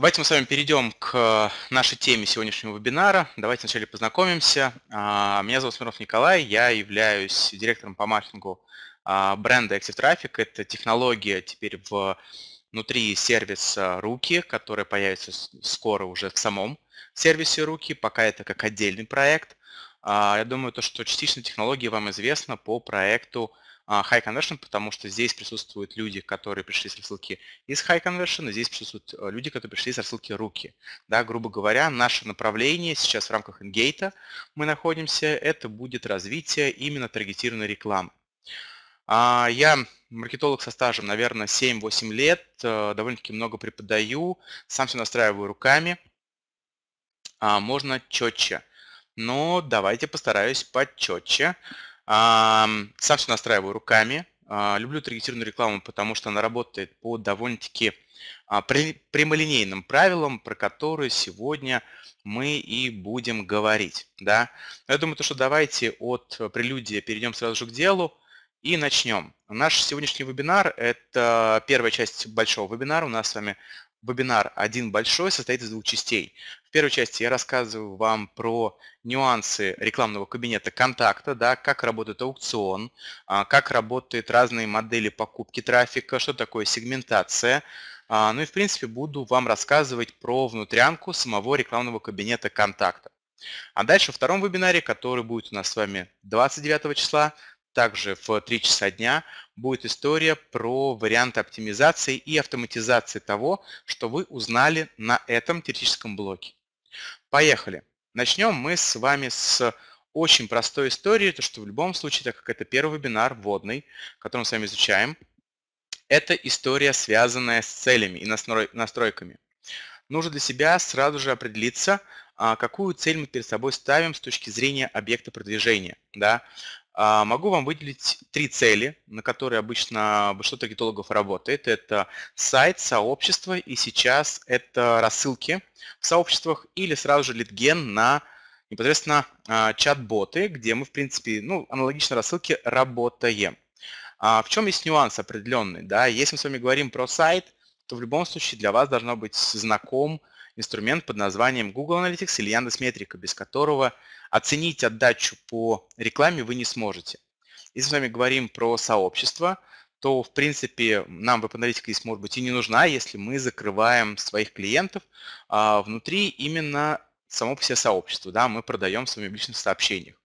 Давайте мы с вами перейдем к э, нашей теме сегодняшнего вебинара. Давайте вначале познакомимся. А, меня зовут Смирнов Николай, я являюсь директором по маркетингу а, бренда Active Traffic. Это технология теперь внутри сервиса Руки, которая появится скоро уже в самом сервисе Руки, пока это как отдельный проект. А, я думаю, то, что частично технология вам известна по проекту а, high conversion, потому что здесь присутствуют люди, которые пришли с рассылки из high conversion, и здесь присутствуют э, люди, которые пришли с рассылки руки. Да, грубо говоря, наше направление сейчас в рамках Engate мы находимся, это будет развитие именно таргетированной рекламы. А, я маркетолог со стажем, наверное, 7-8 лет, э, довольно-таки много преподаю, сам все настраиваю руками, а, можно четче. Но давайте постараюсь почетче. Сам все настраиваю руками. А, люблю таргетированную рекламу, потому что она работает по довольно-таки а, прямолинейным правилам, про которые сегодня мы и будем говорить. Да? Я думаю, то, что давайте от прелюдии перейдем сразу же к делу и начнем. Наш сегодняшний вебинар – это первая часть большого вебинара. У нас с вами вебинар один большой, состоит из двух частей. В первой части я рассказываю вам про нюансы рекламного кабинета контакта, да, как работает аукцион, а, как работают разные модели покупки трафика, что такое сегментация. А, ну и, в принципе, буду вам рассказывать про внутрянку самого рекламного кабинета контакта. А дальше во втором вебинаре, который будет у нас с вами 29 числа, также в 3 часа дня, будет история про варианты оптимизации и автоматизации того, что вы узнали на этом теоретическом блоке. Поехали. Начнем мы с вами с очень простой истории, то что в любом случае, так как это первый вебинар вводный, который мы с вами изучаем, это история, связанная с целями и настройками. Нужно для себя сразу же определиться, а, какую цель мы перед собой ставим с точки зрения объекта продвижения. Да? А, могу вам выделить три цели, на которые обычно большинство таргетологов работает. Это сайт, сообщество и сейчас это рассылки в сообществах или сразу же литген на непосредственно а, чат-боты, где мы, в принципе, ну, аналогично рассылке работаем. А в чем есть нюанс определенный? Да? Если мы с вами говорим про сайт, то в любом случае для вас должно быть знаком инструмент под названием Google Analytics или Яндекс Метрика, без которого оценить отдачу по рекламе вы не сможете. Если мы с вами говорим про сообщество, то, в принципе, нам веб-аналитика может быть и не нужна, если мы закрываем своих клиентов а, внутри именно само по себе сообщество. Да, мы продаем в своих личных сообщениях.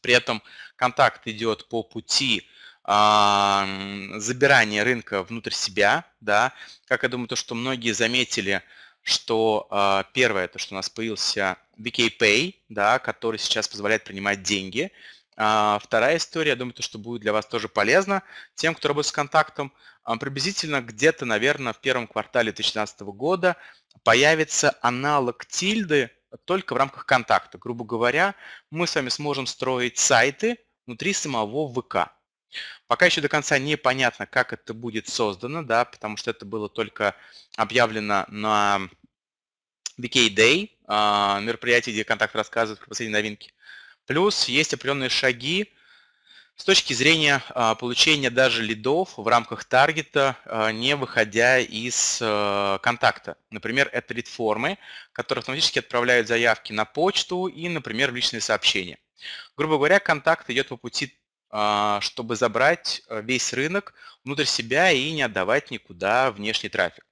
При этом контакт идет по пути а, забирания рынка внутрь себя. Да. Как я думаю, то, что многие заметили, что а, первое, то, что у нас появился BK Pay, да, который сейчас позволяет принимать деньги. А, вторая история, я думаю, то, что будет для вас тоже полезно, тем, кто работает с контактом, а, приблизительно где-то, наверное, в первом квартале 2017 года появится аналог тильды только в рамках контакта. Грубо говоря, мы с вами сможем строить сайты внутри самого ВК. Пока еще до конца непонятно, как это будет создано, да, потому что это было только объявлено на BK Day, а, мероприятие, где контакт рассказывает про последние новинки. Плюс есть определенные шаги с точки зрения а, получения даже лидов в рамках таргета, а, не выходя из контакта. Например, это лид-формы, которые автоматически отправляют заявки на почту и, например, в личные сообщения. Грубо говоря, контакт идет по пути а, чтобы забрать э, весь рынок внутрь себя и не отдавать никуда внешний трафик.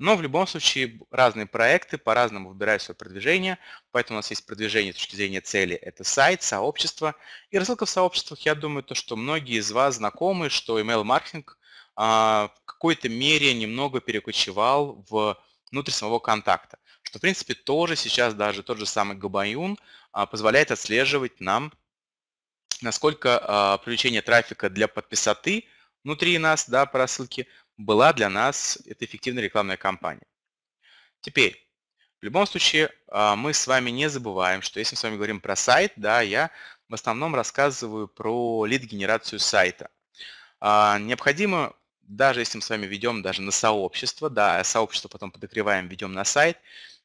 Но в любом случае разные проекты по-разному выбирают свое продвижение, поэтому у нас есть продвижение с точки зрения цели, это сайт, сообщество. И рассылка в сообществах, я думаю, то, что многие из вас знакомы, что email-маркетинг а, в какой-то мере немного перекочевал в, внутрь самого контакта, что, в принципе, тоже сейчас даже тот же самый Габаюн а, позволяет отслеживать нам насколько а, привлечение трафика для подписоты внутри нас, да, по рассылке, была для нас это эффективная рекламная кампания. Теперь, в любом случае, а, мы с вами не забываем, что если мы с вами говорим про сайт, да, я в основном рассказываю про лид-генерацию сайта. А, необходимо, даже если мы с вами ведем даже на сообщество, да, сообщество потом подогреваем, ведем на сайт,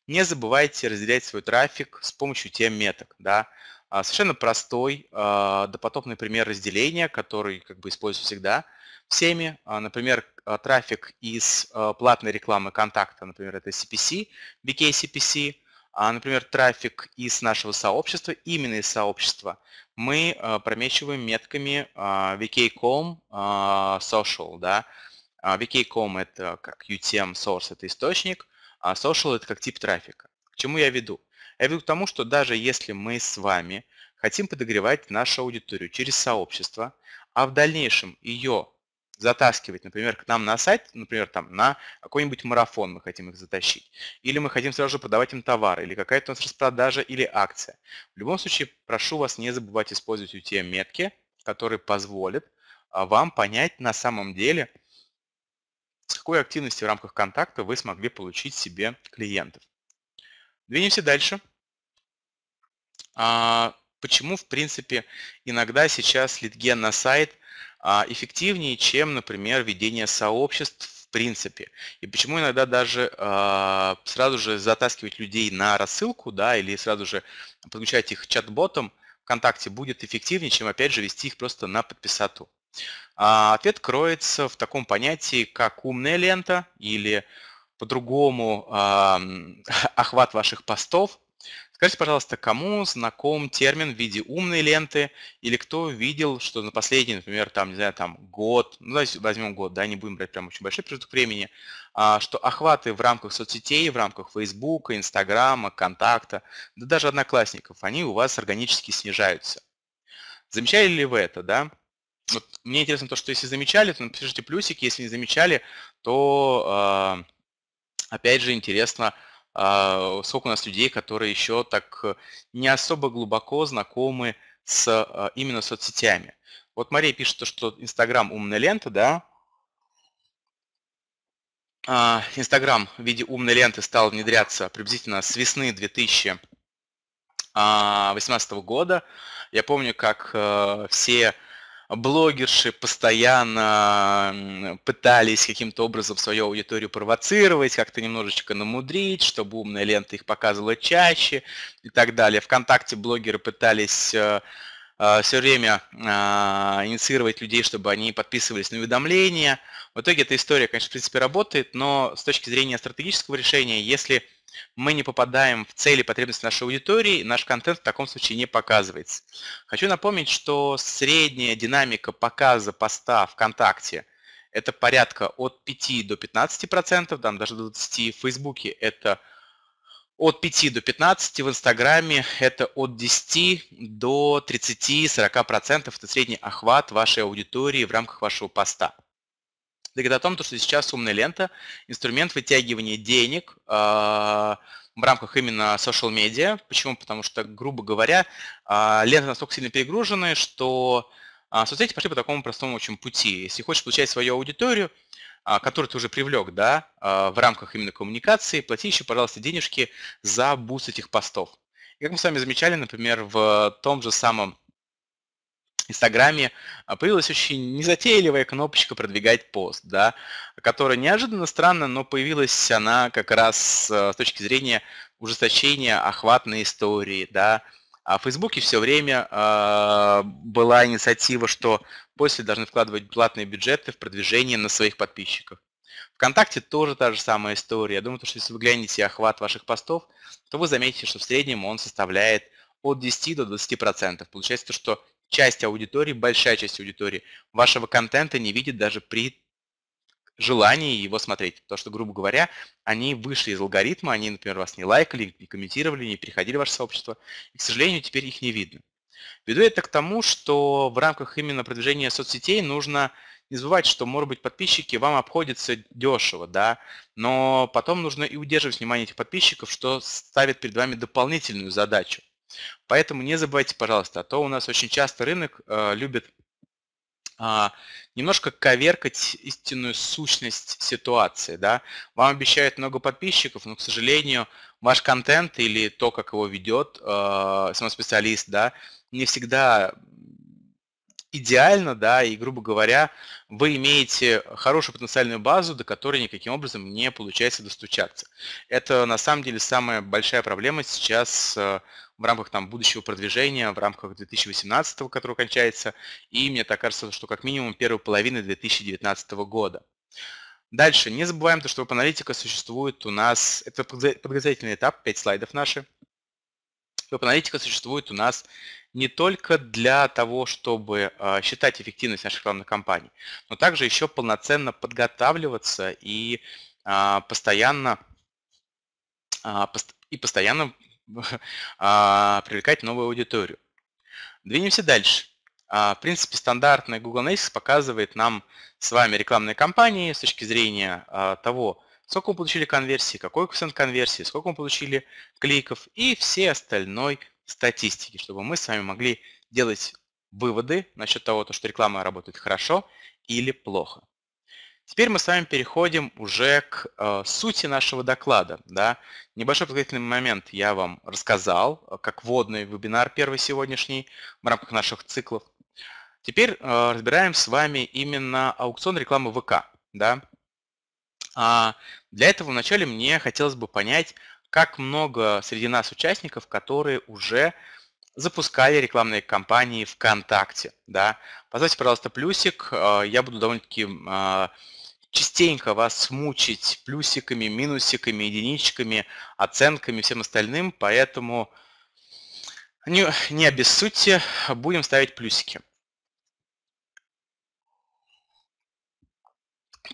не забывайте разделять свой трафик с помощью тем меток, да, а, совершенно простой а, допотопный пример разделения, который как бы используется всегда всеми. А, например, трафик из платной рекламы контакта, например, это CPC, BK CPC, а, например, трафик из нашего сообщества, именно из сообщества, мы промечиваем метками vk.com social, да, vk.com это как UTM source, это источник, а social это как тип трафика. К чему я веду? Я веду к тому, что даже если мы с вами хотим подогревать нашу аудиторию через сообщество, а в дальнейшем ее затаскивать, например, к нам на сайт, например, там на какой-нибудь марафон мы хотим их затащить, или мы хотим сразу же продавать им товар, или какая-то у нас распродажа или акция. В любом случае, прошу вас не забывать использовать те метки, которые позволят а, вам понять на самом деле, с какой активностью в рамках контакта вы смогли получить себе клиентов. Двинемся дальше. А почему, в принципе, иногда сейчас литген на сайт а, эффективнее, чем, например, ведение сообществ в принципе. И почему иногда даже а, сразу же затаскивать людей на рассылку, да, или сразу же подключать их чат-ботом ВКонтакте будет эффективнее, чем, опять же, вести их просто на подписату. А ответ кроется в таком понятии, как умная лента или по-другому э, охват ваших постов, Скажите, пожалуйста, кому знаком термин в виде умной ленты или кто видел, что на последний, например, там, не знаю, там год, ну давайте возьмем год, да, не будем брать прям очень большой промежуток времени, а, что охваты в рамках соцсетей, в рамках Facebook, Инстаграма, Контакта, да даже одноклассников, они у вас органически снижаются. Замечали ли вы это, да? Вот мне интересно то, что если замечали, то напишите плюсики, если не замечали, то, а, опять же, интересно, а, сколько у нас людей, которые еще так э, не особо глубоко знакомы с а, именно соцсетями. Вот Мария пишет, что Инстаграм умная лента, да, а, Инстаграм в виде умной ленты стал внедряться приблизительно с весны 2018 года. Я помню, как э, все блогерши постоянно пытались каким-то образом свою аудиторию провоцировать, как-то немножечко намудрить, чтобы умная лента их показывала чаще и так далее. Вконтакте блогеры пытались э, э, все время э, инициировать людей, чтобы они подписывались на уведомления. В итоге эта история, конечно, в принципе работает, но с точки зрения стратегического решения, если мы не попадаем в цели потребности нашей аудитории, наш контент в таком случае не показывается. Хочу напомнить, что средняя динамика показа поста ВКонтакте – это порядка от 5 до 15%, там даже до 20%, в Фейсбуке это от 5 до 15, в Инстаграме это от 10 до 30-40%, это средний охват вашей аудитории в рамках вашего поста говорит о том, что сейчас умная лента, инструмент вытягивания денег а, в рамках именно social media. Почему? Потому что, грубо говоря, а, ленты настолько сильно перегружены, что а, соцсети пошли по такому простому очень пути. Если хочешь получать свою аудиторию, который ты уже привлек, да, в рамках именно коммуникации, плати еще, пожалуйста, денежки за буст этих постов. И как мы с вами замечали, например, в том же самом Инстаграме а, появилась очень незатейливая кнопочка «Продвигать пост», да, которая неожиданно странно, но появилась она как раз а, с точки зрения ужесточения охватной истории, да, а в Фейсбуке все время э, была инициатива, что после должны вкладывать платные бюджеты в продвижение на своих подписчиков. Вконтакте тоже та же самая история. Я думаю, что если вы глянете охват ваших постов, то вы заметите, что в среднем он составляет от 10 до 20 процентов. Получается то, что часть аудитории, большая часть аудитории вашего контента не видит даже при желании его смотреть. Потому что, грубо говоря, они вышли из алгоритма, они, например, вас не лайкали, не комментировали, не переходили в ваше сообщество. И, к сожалению, теперь их не видно. Веду это к тому, что в рамках именно продвижения соцсетей нужно не забывать, что, может быть, подписчики вам обходятся дешево, да, но потом нужно и удерживать внимание этих подписчиков, что ставит перед вами дополнительную задачу. Поэтому не забывайте, пожалуйста, а то у нас очень часто рынок э, любит а, немножко коверкать истинную сущность ситуации. Да? Вам обещают много подписчиков, но, к сожалению, ваш контент или то, как его ведет э, сам специалист, да, не всегда идеально, да, и, грубо говоря, вы имеете хорошую потенциальную базу, до которой никаким образом не получается достучаться. Это, на самом деле, самая большая проблема сейчас э, в рамках там, будущего продвижения, в рамках 2018, который кончается, и мне так кажется, что как минимум первой половины 2019 года. Дальше, не забываем то, что веб-аналитика существует у нас, это подготовительный этап, 5 слайдов наши. Веб-аналитика существует у нас не только для того, чтобы а, считать эффективность наших рекламных кампаний, но также еще полноценно подготавливаться и а, постоянно а, и постоянно А, привлекать новую аудиторию. Двинемся дальше. А, в принципе, стандартный Google Analytics показывает нам с вами рекламные кампании с точки зрения а, того, сколько мы получили конверсии, какой коэффициент конверсии, сколько мы получили кликов и все остальной статистики, чтобы мы с вами могли делать выводы насчет того, что реклама работает хорошо или плохо. Теперь мы с вами переходим уже к э, сути нашего доклада. Да? Небольшой подготовительный момент я вам рассказал, э, как вводный вебинар первый сегодняшний в рамках наших циклов. Теперь э, разбираем с вами именно аукцион рекламы ВК. Да? А для этого вначале мне хотелось бы понять, как много среди нас участников, которые уже запускали рекламные кампании ВКонтакте. Да? Поставьте, пожалуйста, плюсик, э, я буду довольно-таки э, частенько вас мучить плюсиками, минусиками, единичками, оценками, всем остальным, поэтому не, не обессудьте, будем ставить плюсики.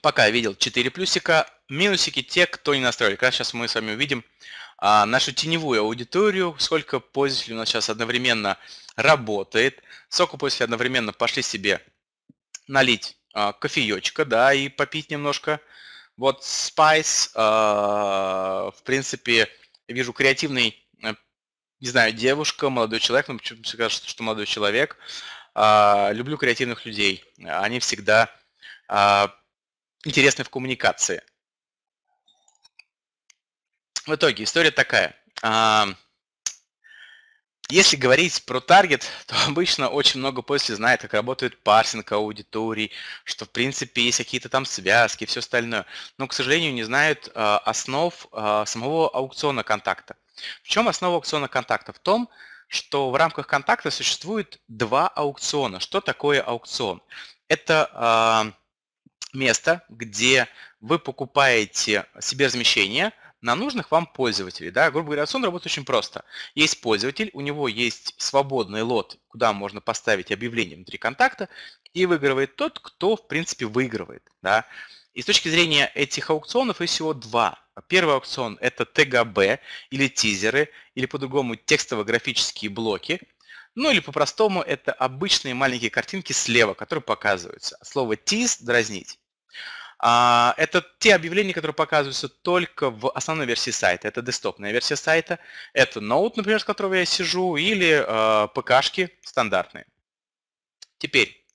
Пока я видел 4 плюсика, минусики те, кто не настроили. Как раз сейчас мы с вами увидим а, нашу теневую аудиторию, сколько пользователей у нас сейчас одновременно работает, сколько пользователей одновременно пошли себе налить э, а, кофеечка, да, и попить немножко. Вот Spice, э, а, в принципе, вижу креативный, э, не знаю, девушка, молодой человек, но почему-то кажется, что молодой человек. Э, люблю креативных людей. Они всегда э, интересны в коммуникации. В итоге история такая. Если говорить про таргет, то обычно очень много пользователей знает, как работает парсинг аудитории, что в принципе есть какие-то там связки и все остальное. Но, к сожалению, не знают э, основ э, самого аукциона контакта. В чем основа аукциона контакта? В том, что в рамках контакта существует два аукциона. Что такое аукцион? Это э, место, где вы покупаете себе размещение – на нужных вам пользователей. Да? Грубо говоря, сон работает очень просто. Есть пользователь, у него есть свободный лот, куда можно поставить объявление внутри контакта, и выигрывает тот, кто, в принципе, выигрывает. Да? И с точки зрения этих аукционов есть всего два. Первый аукцион – это ТГБ или тизеры, или по-другому текстово-графические блоки. Ну или по-простому это обычные маленькие картинки слева, которые показываются. Слово «тиз» – «дразнить». А, это те объявления, которые показываются только в основной версии сайта. Это десктопная версия сайта, это ноут, например, с которого я сижу, или а, ПКшки стандартные. Теперь,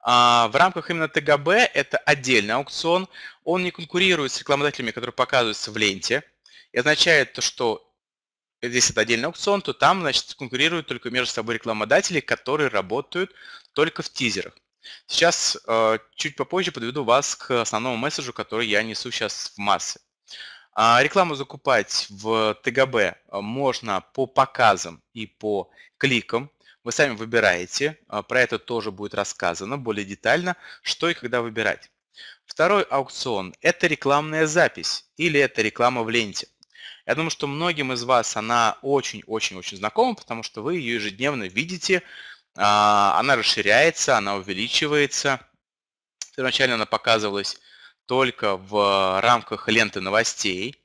а, в рамках именно ТГБ это отдельный аукцион. Он не конкурирует с рекламодателями, которые показываются в ленте. И означает то, что здесь это отдельный аукцион, то там, значит, конкурируют только между собой рекламодатели, которые работают только в тизерах. Сейчас э, чуть попозже подведу вас к основному месседжу, который я несу сейчас в массы. А, рекламу закупать в ТГБ э, можно по показам и по кликам. Вы сами выбираете, э, про это тоже будет рассказано более детально, что и когда выбирать. Второй аукцион – это рекламная запись или это реклама в ленте. Я думаю, что многим из вас она очень-очень-очень знакома, потому что вы ее ежедневно видите а, она расширяется, она увеличивается. Первоначально она показывалась только в рамках ленты новостей.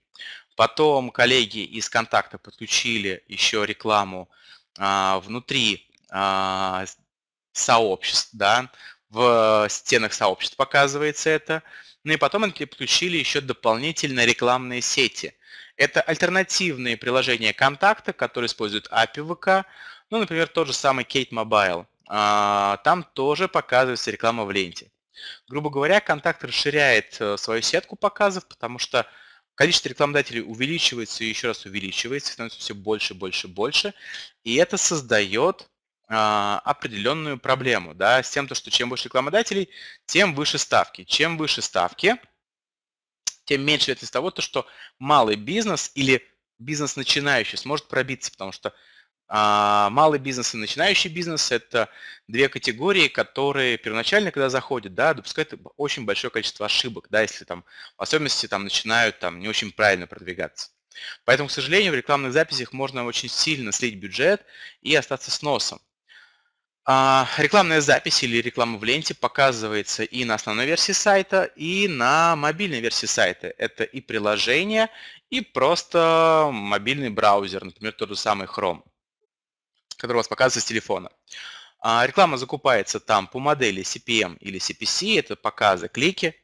Потом коллеги из контакта подключили еще рекламу а, внутри а, сообществ, да, в стенах сообществ показывается это. Ну и потом они подключили еще дополнительно рекламные сети. Это альтернативные приложения контакта, которые используют API ВК, ну, например, тот же самый Kate Mobile. А, там тоже показывается реклама в ленте. Грубо говоря, контакт расширяет э, свою сетку показов, потому что количество рекламодателей увеличивается и еще раз увеличивается, становится все больше, больше, больше. И это создает а, определенную проблему, да, с тем, что чем больше рекламодателей, тем выше ставки. Чем выше ставки, тем меньше вероятность того, что малый бизнес или бизнес начинающий сможет пробиться, потому что а, малый бизнес и начинающий бизнес – это две категории, которые первоначально, когда заходят, да, допускают очень большое количество ошибок, да, если там, в особенности, там начинают там не очень правильно продвигаться. Поэтому, к сожалению, в рекламных записях можно очень сильно слить бюджет и остаться с носом. А рекламная запись или реклама в ленте показывается и на основной версии сайта, и на мобильной версии сайта. Это и приложение, и просто мобильный браузер, например, тот же самый Chrome который у вас показывается с телефона. А, реклама закупается там по модели CPM или CPC, это показы, клики.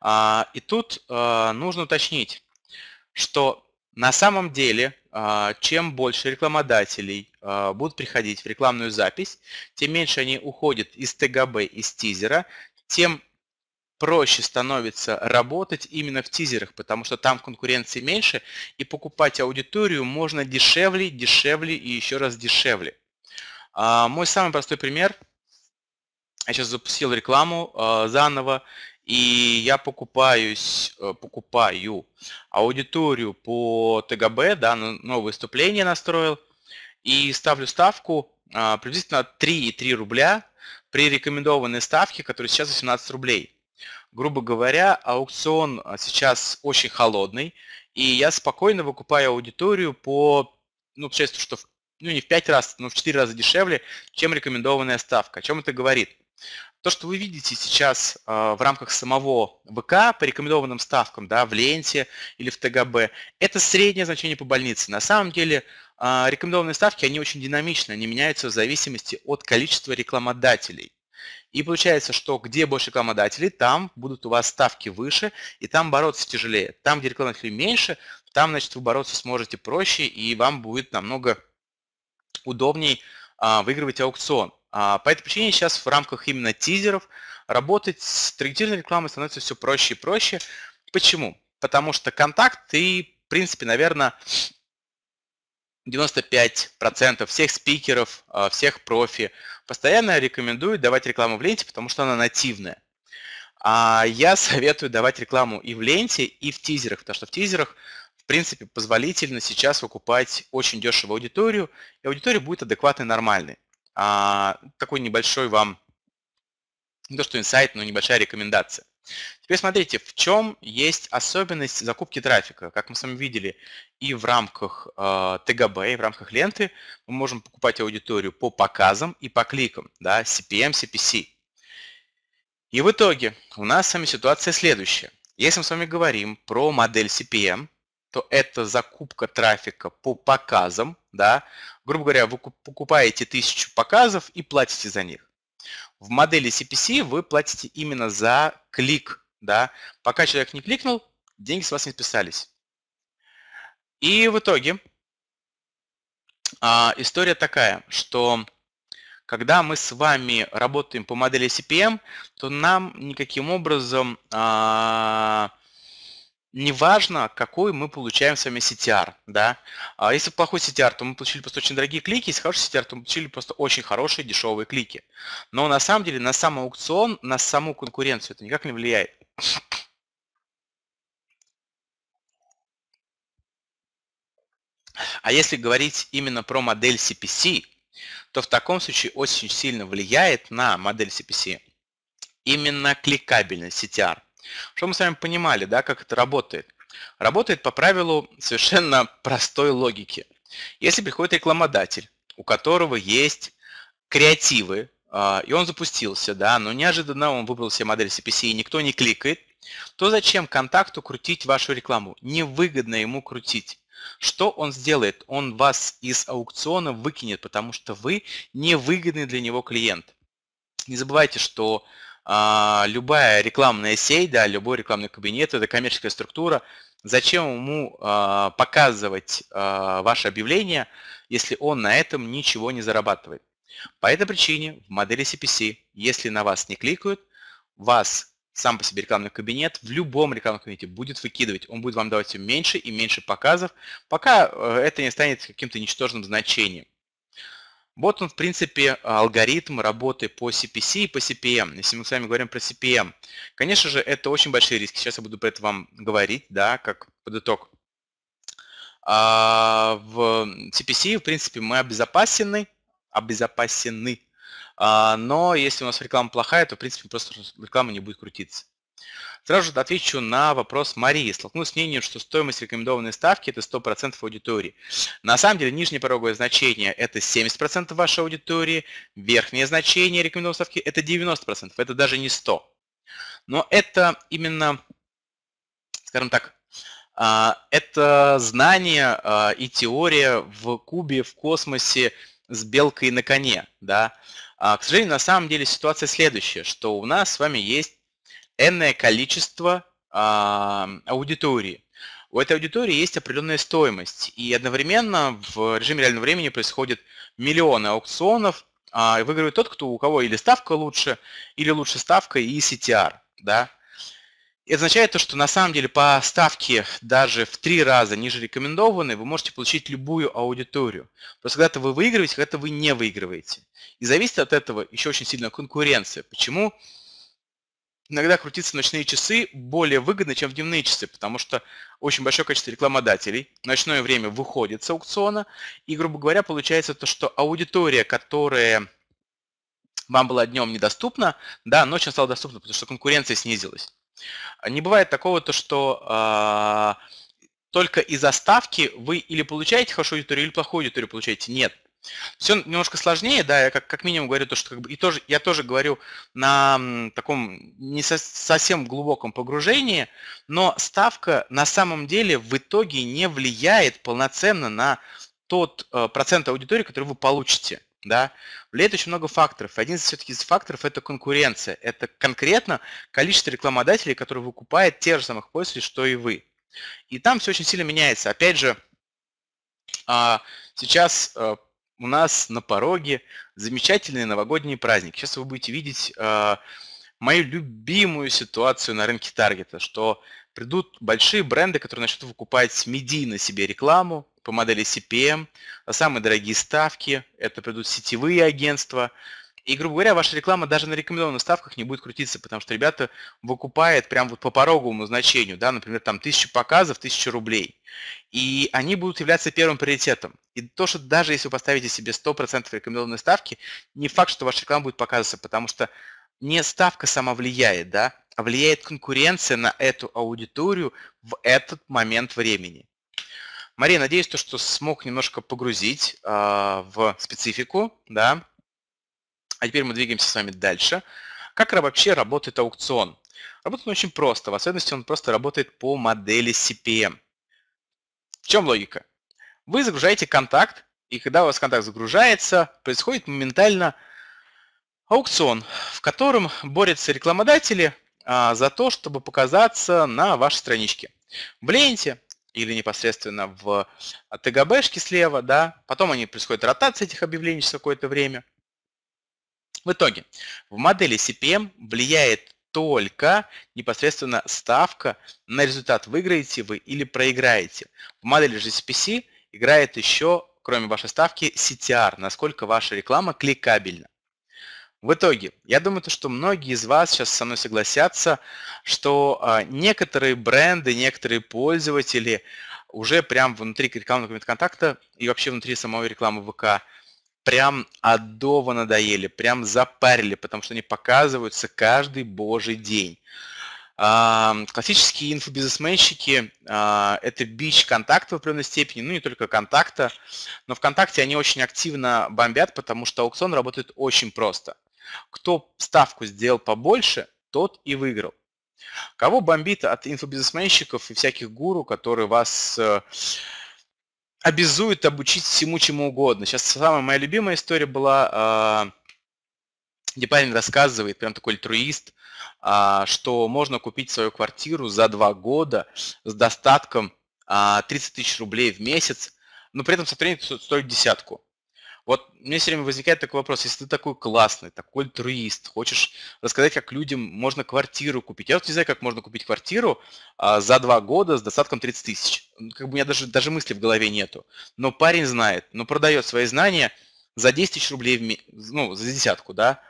А, и тут а, нужно уточнить, что на самом деле, чем больше рекламодателей будут приходить в рекламную запись, тем меньше они уходят из ТГБ, из тизера, тем проще становится работать именно в тизерах, потому что там конкуренции меньше, и покупать аудиторию можно дешевле, дешевле и еще раз дешевле. А, мой самый простой пример. Я сейчас запустил рекламу а, заново, и я покупаюсь, э, покупаю аудиторию по ТГБ, да, новое выступление настроил, и ставлю ставку а, приблизительно 3,3 рубля при рекомендованной ставке, которая сейчас 18 рублей грубо говоря, аукцион а, сейчас очень холодный, и я спокойно выкупаю аудиторию по, ну, средству, что в, ну, не в 5 раз, но в 4 раза дешевле, чем рекомендованная ставка. О чем это говорит? То, что вы видите сейчас э, в рамках самого ВК по рекомендованным ставкам, да, в ленте или в ТГБ, это среднее значение по больнице. На самом деле э, рекомендованные ставки, они очень динамичны, они меняются в зависимости от количества рекламодателей. И получается, что где больше рекламодателей, там будут у вас ставки выше, и там бороться тяжелее. Там, где рекламодателей меньше, там, значит, вы бороться сможете проще, и вам будет намного удобней а, выигрывать аукцион. А, по этой причине сейчас в рамках именно тизеров работать с таргетированной рекламой становится все проще и проще. Почему? Потому что контакт и, в принципе, наверное, 95% всех спикеров, а, всех профи постоянно рекомендуют давать рекламу в ленте, потому что она нативная. А я советую давать рекламу и в ленте, и в тизерах, потому что в тизерах, в принципе, позволительно сейчас выкупать очень дешевую аудиторию, и аудитория будет адекватной, нормальной. А, такой небольшой вам, не то что инсайт, но небольшая рекомендация. Теперь смотрите, в чем есть особенность закупки трафика. Как мы с вами видели, и в рамках э, а, ТГБ, и в рамках ленты мы можем покупать аудиторию по показам и по кликам, да, CPM, CPC. И в итоге у нас с вами ситуация следующая. Если мы с вами говорим про модель CPM, то это закупка трафика по показам, да, грубо говоря, вы покупаете тысячу показов и платите за них. В модели CPC вы платите именно за клик. Да? Пока человек не кликнул, деньги с вас не списались. И в итоге а, история такая, что когда мы с вами работаем по модели CPM, то нам никаким образом а, неважно, какой мы получаем с вами CTR, да. А если плохой CTR, то мы получили просто очень дорогие клики, если хороший CTR, то мы получили просто очень хорошие дешевые клики. Но на самом деле на сам аукцион, на саму конкуренцию это никак не влияет. А если говорить именно про модель CPC, то в таком случае очень сильно влияет на модель CPC именно кликабельность CTR. Что мы с вами понимали, да, как это работает? Работает по правилу совершенно простой логики. Если приходит рекламодатель, у которого есть креативы, а, и он запустился, да, но неожиданно он выбрал себе модель CPC, и никто не кликает, то зачем контакту крутить вашу рекламу? Невыгодно ему крутить. Что он сделает? Он вас из аукциона выкинет, потому что вы невыгодный для него клиент. Не забывайте, что а, любая рекламная сеть, да, любой рекламный кабинет – это коммерческая структура. Зачем ему а, показывать а, ваше объявление, если он на этом ничего не зарабатывает? По этой причине в модели CPC, если на вас не кликают, вас сам по себе рекламный кабинет в любом рекламном кабинете будет выкидывать. Он будет вам давать все меньше и меньше показов, пока э, это не станет каким-то ничтожным значением. Вот он, в принципе, а, алгоритм работы по CPC и по CPM, если мы с вами говорим про CPM. Конечно же, это очень большие риски. Сейчас я буду про это вам говорить, да, как под итог. А в CPC, в принципе, мы обезопасены, обезопасены. А, но если у нас реклама плохая, то, в принципе, просто реклама не будет крутиться. Сразу же отвечу на вопрос Марии. Столкнулась с мнением, что стоимость рекомендованной ставки – это 100% аудитории. На самом деле нижнее пороговое значение – это 70% вашей аудитории, верхнее значение рекомендованной ставки – это 90%, это даже не 100%. Но это именно, скажем так, а, это знание а, и теория в кубе, в космосе с белкой на коне. Да? А, к сожалению, на самом деле ситуация следующая, что у нас с вами есть энное количество а, аудитории. У этой аудитории есть определенная стоимость, и одновременно в режиме реального времени происходит миллионы аукционов, а, и выигрывает тот, кто у кого или ставка лучше, или лучше ставка и CTR. Да? Это означает то, что на самом деле по ставке даже в три раза ниже рекомендованной вы можете получить любую аудиторию. Просто когда-то вы выигрываете, когда-то вы не выигрываете. И зависит от этого еще очень сильно конкуренция. Почему? иногда крутиться в ночные часы более выгодно, чем в дневные часы, потому что очень большое количество рекламодателей, в ночное время выходит с аукциона, и, грубо говоря, получается то, что аудитория, которая вам была днем недоступна, да, ночью стала доступна, потому что конкуренция снизилась. Не бывает такого, то, что э, только из за ставки вы или получаете хорошую аудиторию, или плохую аудиторию получаете. Нет. Все немножко сложнее, да, я как, как минимум говорю то, что как бы, и тоже, я тоже говорю на таком не со, совсем глубоком погружении, но ставка на самом деле в итоге не влияет полноценно на тот э, процент аудитории, который вы получите. Да? Влияет очень много факторов. Один из все-таки из факторов – это конкуренция. Это конкретно количество рекламодателей, которые выкупают тех же самых пользователей, что и вы. И там все очень сильно меняется. Опять же, а, сейчас э, у нас на пороге замечательный новогодний праздник. Сейчас вы будете видеть э, мою любимую ситуацию на рынке таргета, что придут большие бренды, которые начнут выкупать медийно себе рекламу по модели CPM, а самые дорогие ставки, это придут сетевые агентства, и, грубо говоря, ваша реклама даже на рекомендованных ставках не будет крутиться, потому что ребята выкупают прям вот по пороговому значению, да, например, там тысячу показов, тысячу рублей. И они будут являться первым приоритетом. И то, что даже если вы поставите себе 100% рекомендованные ставки, не факт, что ваша реклама будет показываться, потому что не ставка сама влияет, да, а влияет конкуренция на эту аудиторию в этот момент времени. Мария, надеюсь, то, что смог немножко погрузить э, в специфику, да, а теперь мы двигаемся с вами дальше. Как вообще работает аукцион? Работает он очень просто. В особенности он просто работает по модели CPM. В чем логика? Вы загружаете контакт, и когда у вас контакт загружается, происходит моментально аукцион, в котором борются рекламодатели а, за то, чтобы показаться на вашей страничке. В ленте или непосредственно в а, ТГБшке слева, да, потом они происходит ротация этих объявлений через какое-то время. В итоге, в модели CPM влияет только непосредственно ставка на результат, выиграете вы или проиграете. В модели же GCPC играет еще, кроме вашей ставки, CTR, насколько ваша реклама кликабельна. В итоге, я думаю, то, что многие из вас сейчас со мной согласятся, что а, некоторые бренды, некоторые пользователи уже прям внутри рекламного контакта и вообще внутри самой рекламы ВК – прям адово надоели, прям запарили, потому что они показываются каждый божий день. А, классические инфобизнесменщики а, – это бич контакта в определенной степени, ну не только контакта, но ВКонтакте они очень активно бомбят, потому что аукцион работает очень просто. Кто ставку сделал побольше, тот и выиграл. Кого бомбит от инфобизнесменщиков и всяких гуру, которые вас э, обязует обучить всему чему угодно. Сейчас самая моя любимая история была, а, где парень рассказывает, прям такой альтруист, а, что можно купить свою квартиру за два года с достатком 30 а, тысяч рублей в месяц, но при этом сотрудник стоит десятку. Вот мне все время возникает такой вопрос, если ты такой классный, такой альтруист, хочешь рассказать, как людям можно квартиру купить. Я вот не знаю, как можно купить квартиру а, за два года с достатком 30 тысяч. Как бы у меня даже, даже мысли в голове нету. Но парень знает, но продает свои знания за 10 тысяч рублей, в ми... ну, за десятку, да.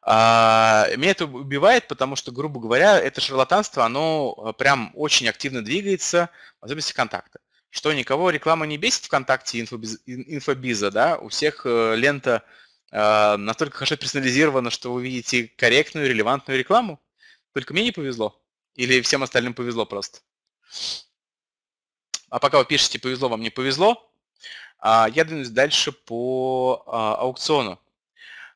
А, меня это убивает, потому что, грубо говоря, это шарлатанство, оно а, прям очень активно двигается, в зависимости контакта что никого реклама не бесит ВКонтакте инфобиз, инфобиза, да, у всех э, лента э, настолько хорошо персонализирована, что вы видите корректную, релевантную рекламу. Только мне не повезло. Или всем остальным повезло просто. А пока вы пишете «повезло, вам не повезло», а я двинусь дальше по а, аукциону.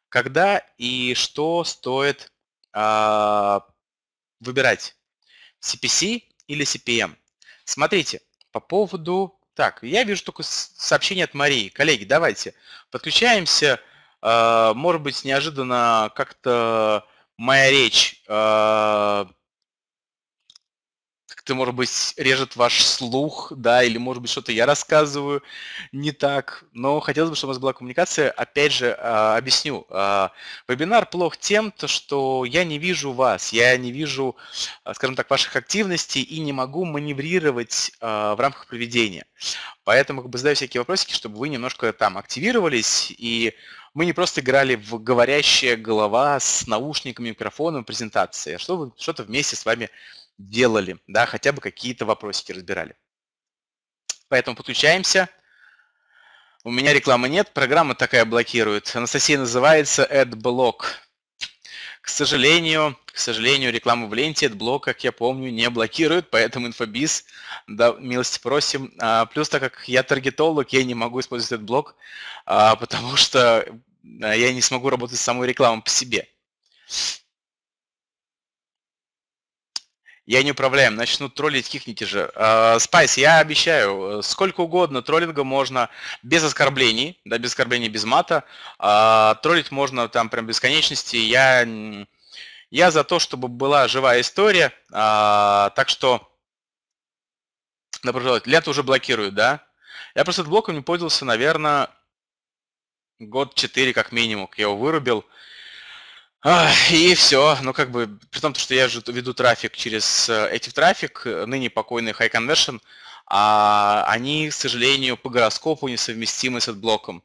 Когда и что стоит а, выбирать? CPC или CPM? Смотрите, по поводу... Так, я вижу только сообщение от Марии. Коллеги, давайте подключаемся. А, может быть, неожиданно как-то моя речь а, как-то, может быть, режет ваш слух, да, или, может быть, что-то я рассказываю не так. Но хотелось бы, чтобы у нас была коммуникация. Опять же, а, объясню. А, вебинар плох тем, что я не вижу вас, я не вижу, а, скажем так, ваших активностей и не могу маневрировать в рамках проведения. Поэтому как бы задаю всякие вопросики, чтобы вы немножко там активировались, и мы не просто играли в говорящая голова с наушниками, микрофоном, презентацией, а чтобы что-то вместе с вами делали, да, хотя бы какие-то вопросики разбирали. Поэтому подключаемся. У меня рекламы нет, программа такая блокирует. Анастасия называется AdBlock. К сожалению, к сожалению, рекламу в ленте AdBlock, как я помню, не блокирует, поэтому инфобиз, да, милости просим. А, плюс, так как я таргетолог, я не могу использовать AdBlock, а, потому что а, я не смогу работать с самой рекламой по себе. Я не управляю, начнут троллить, кикните же. А, Спайс, uh, я обещаю, э, сколько угодно троллинга можно без оскорблений, да, без оскорблений, без мата. Uh, троллить можно там прям бесконечности. Я, я за то, чтобы была живая история. Uh, так что, добро Лето уже блокируют, да? Я просто блоком не пользовался, наверное, год-четыре как минимум. Я его вырубил. Uh, и все, ну как бы, при том, что я веду трафик через э, эти трафик э, ныне покойный High Conversion, а они, к сожалению, по гороскопу несовместимы с блоком.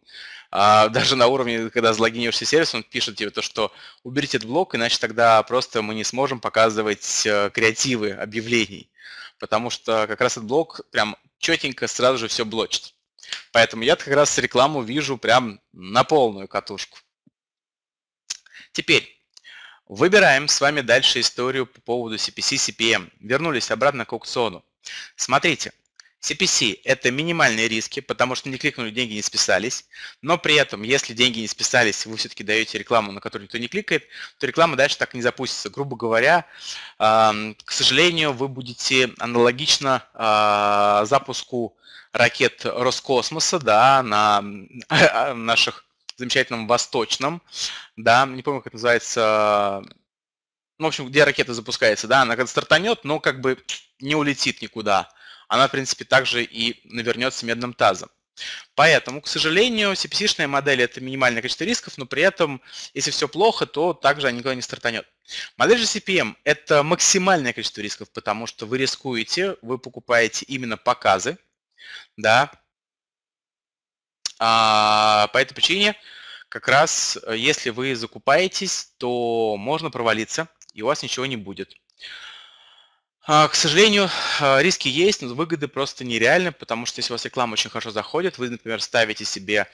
А даже на уровне, когда залогиниваешься в сервис, он пишет тебе типа, то, что уберите этот блок, иначе тогда просто мы не сможем показывать э, креативы объявлений. Потому что как раз этот блок прям четенько сразу же все блочит. Поэтому я как раз рекламу вижу прям на полную катушку. Теперь выбираем с вами дальше историю по поводу CPC, CPM. Вернулись обратно к аукциону. Смотрите, CPC – это минимальные риски, потому что не кликнули, деньги не списались. Но при этом, если деньги не списались, вы все-таки даете рекламу, на которую никто не кликает, то реклама дальше так и не запустится. Грубо говоря, к сожалению, вы будете аналогично а, запуску ракет Роскосмоса да, на наших замечательном восточном, да, не помню, как называется, ну, в общем, где ракета запускается, да, она когда стартанет, но как бы не улетит никуда. Она, в принципе, также и навернется медным тазом. Поэтому, к сожалению, CPC-шная модель – это минимальное количество рисков, но при этом, если все плохо, то также она никуда не стартанет. Модель же CPM эм – это максимальное количество рисков, потому что вы рискуете, вы покупаете именно показы, да, а, по этой причине как раз э, если вы закупаетесь, то можно провалиться, и у вас ничего не будет. А, к сожалению, э, риски есть, но выгоды просто нереально, потому что если у вас реклама очень хорошо заходит, вы, например, ставите себе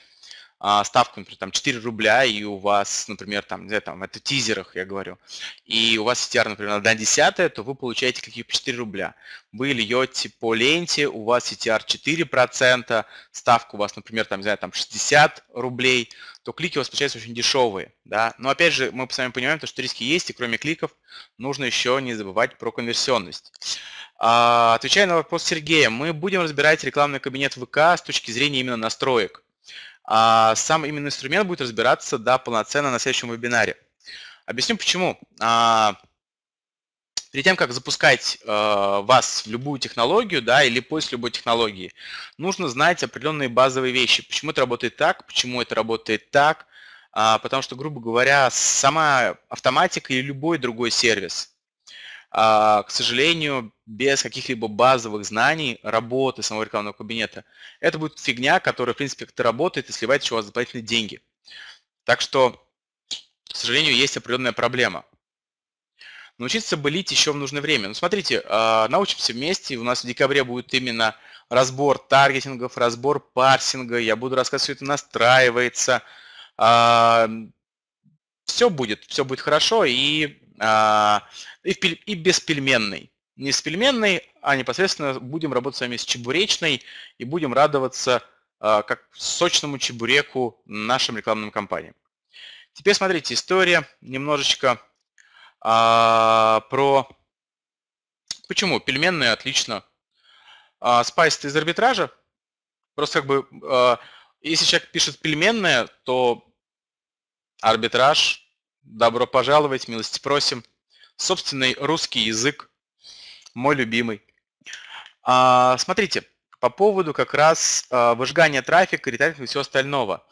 а, ставку, например, там 4 рубля, и у вас, например, там, где там, это в тизерах, я говорю, и у вас CTR, например, на 1 десятая, то вы получаете какие то 4 рубля. Вы льете по ленте, у вас CTR 4%, ставка у вас, например, там, не знаю, там 60 рублей, то клики у вас получаются очень дешевые. Да? Но опять же, мы с вами понимаем, что риски есть, и кроме кликов нужно еще не забывать про конверсионность. А, отвечая на вопрос Сергея, мы будем разбирать рекламный кабинет ВК с точки зрения именно настроек а сам именно инструмент будет разбираться да, полноценно на следующем вебинаре. Объясню почему. А, перед тем, как запускать э, вас в любую технологию, да, или поиск любой технологии, нужно знать определенные базовые вещи. Почему это работает так, почему это работает так, а, потому что, грубо говоря, сама автоматика и любой другой сервис – а, к сожалению, без каких-либо базовых знаний работы самого рекламного кабинета, это будет фигня, которая, в принципе, как-то работает и сливает еще у вас дополнительные деньги. Так что, к сожалению, есть определенная проблема. Научиться болить еще в нужное время. Ну, смотрите, а, научимся вместе. У нас в декабре будет именно разбор таргетингов, разбор парсинга. Я буду рассказывать, все это настраивается. А, все будет, все будет хорошо, и а, и, и без пельменной. Не с пельменной, а непосредственно будем работать с вами с чебуречной и будем радоваться а, как сочному чебуреку нашим рекламным кампаниям. Теперь смотрите, история немножечко а, про... Почему? пельменная отлично. А, спайс из арбитража. Просто как бы, а, если человек пишет пельменная, то арбитраж Добро пожаловать, милости просим. Собственный русский язык, мой любимый. А, смотрите, по поводу как раз а, выжигания трафика, ретрафика и всего остального.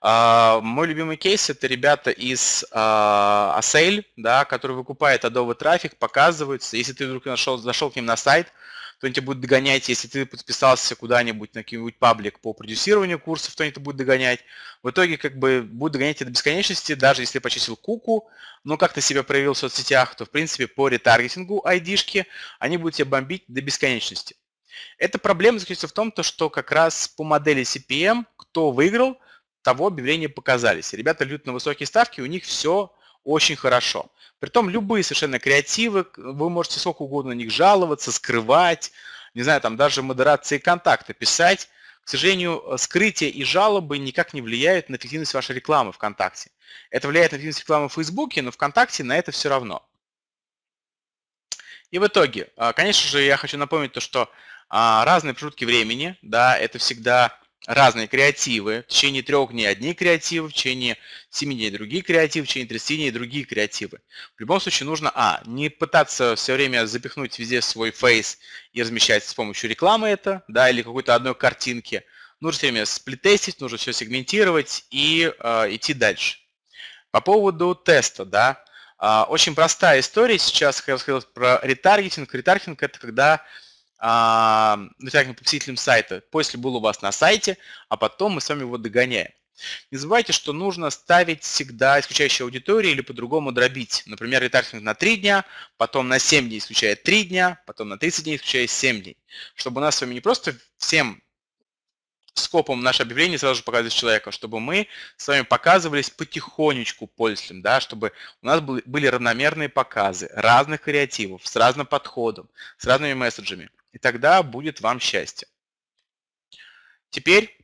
А, мой любимый кейс – это ребята из а, Asale, да, которые выкупают адовый трафик, показываются. Если ты вдруг нашел, зашел к ним на сайт – то нибудь тебя будет догонять, если ты подписался куда-нибудь на какой-нибудь паблик по продюсированию курсов, кто-нибудь будет догонять. В итоге как бы будет догонять тебя до бесконечности, даже если почистил куку, но как ты себя проявил в соцсетях, то в принципе по ретаргетингу айдишки они будут тебя бомбить до бесконечности. Эта проблема заключается в том, то, что как раз по модели CPM, кто выиграл, того объявления показались. Ребята льют на высокие ставки, у них все очень хорошо. Притом любые совершенно креативы, вы можете сколько угодно на них жаловаться, скрывать, не знаю, там даже модерации контакта писать. К сожалению, э, скрытие и жалобы никак не влияют на эффективность вашей рекламы ВКонтакте. Это влияет на эффективность рекламы в Фейсбуке, но ВКонтакте на это все равно. И в итоге, э, конечно же, я хочу напомнить то, что а, разные промежутки времени, да, это всегда разные креативы, в течение трех дней одни креативы, в течение семи дней другие креативы, в течение 30 дней другие креативы. В любом случае нужно, а, не пытаться все время запихнуть везде свой фейс и размещать с помощью рекламы это, да, или какой-то одной картинки. Нужно все время сплитестить, нужно все сегментировать и э, идти дальше. По поводу теста, да, э, очень простая история сейчас, как я сказал про ретаргетинг. Ретаргетинг – это когда ну, так, посетителем сайта, после был у вас на сайте, а потом мы с вами его догоняем. Не забывайте, что нужно ставить всегда исключающие аудитории или по-другому дробить. Например, ретаргетинг на 3 дня, потом на 7 дней исключая 3 дня, потом на 30 дней исключая 7 дней. Чтобы у нас с вами не просто всем скопом наше объявление сразу же показывать человека, чтобы мы с вами показывались потихонечку пользователям, да, чтобы у нас были равномерные показы разных креативов, с разным подходом, с разными месседжами и тогда будет вам счастье. Теперь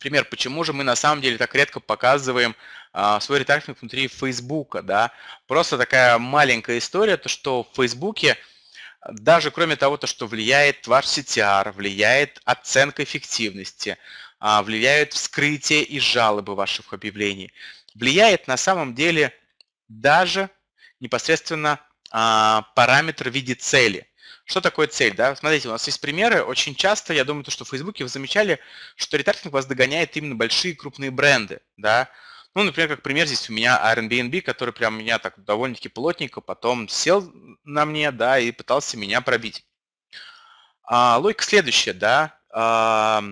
пример, почему же мы на самом деле так редко показываем а, свой ретаргетинг внутри Фейсбука. Да? Просто такая маленькая история, то что в Фейсбуке, даже кроме того, то, что влияет ваш CTR, влияет оценка эффективности, а, влияет вскрытие и жалобы ваших объявлений, влияет на самом деле даже непосредственно а, параметр в виде цели. Что такое цель, да? Смотрите, у нас есть примеры. Очень часто, я думаю, то, что в Фейсбуке вы замечали, что ретаргетинг вас догоняет именно большие крупные бренды, да? Ну, например, как пример здесь у меня Airbnb, который прям меня так довольно-таки плотненько потом сел на мне, да, и пытался меня пробить. А, логика следующая, да. А,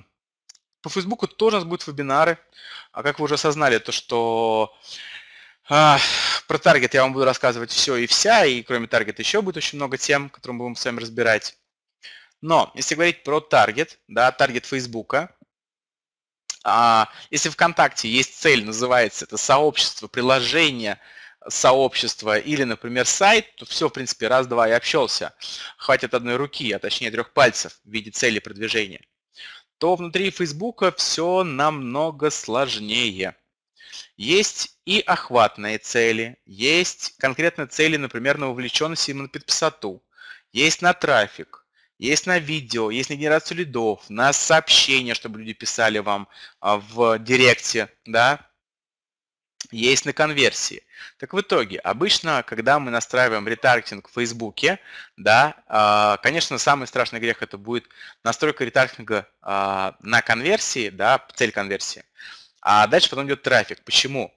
по Фейсбуку тоже у нас будут вебинары. А как вы уже осознали, то что а, про таргет я вам буду рассказывать все и вся, и кроме таргета еще будет очень много тем, которые мы будем с вами разбирать. Но если говорить про таргет, да, таргет Фейсбука, а, если ВКонтакте есть цель, называется это сообщество, приложение, сообщество или, например, сайт, то все, в принципе, раз-два и общался. Хватит одной руки, а точнее трех пальцев в виде цели продвижения. То внутри Фейсбука все намного сложнее. Есть и охватные цели, есть конкретно цели, например, на вовлеченность и на подписоту, есть на трафик, есть на видео, есть на генерацию лидов, на сообщения, чтобы люди писали вам а, в директе, да, есть на конверсии. Так в итоге, обычно, когда мы настраиваем ретаргетинг в Фейсбуке, да, а, конечно, самый страшный грех это будет настройка ретаргетинга а, на конверсии, да, цель конверсии. А дальше потом идет трафик. Почему?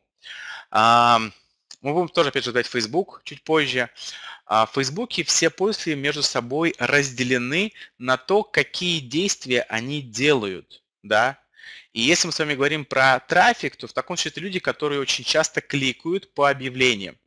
Мы будем тоже, опять же, ждать Facebook чуть позже. А в Фейсбуке все пользователи между собой разделены на то, какие действия они делают. Да? И если мы с вами говорим про трафик, то в таком счете люди, которые очень часто кликают по объявлениям.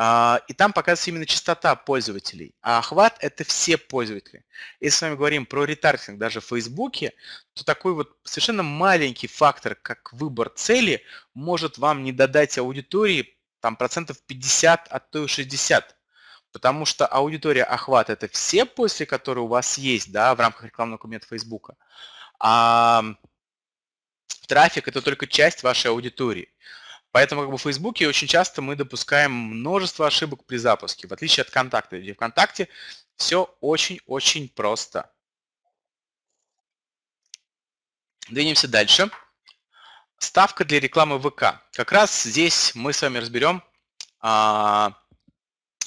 А, и там показывается именно частота пользователей, а охват – это все пользователи. Если с вами говорим про ретаргетинг даже в Фейсбуке, то такой вот совершенно маленький фактор, как выбор цели, может вам не додать аудитории там процентов 50, а то и 60. Потому что аудитория охват это все после, которые у вас есть да, в рамках рекламного документа Фейсбука. А трафик – это только часть вашей аудитории. Поэтому как бы, в Фейсбуке очень часто мы допускаем множество ошибок при запуске, в отличие от ВКонтакта. Где ВКонтакте все очень-очень просто. Двинемся дальше. Ставка для рекламы ВК. Как раз здесь мы с вами разберем, а,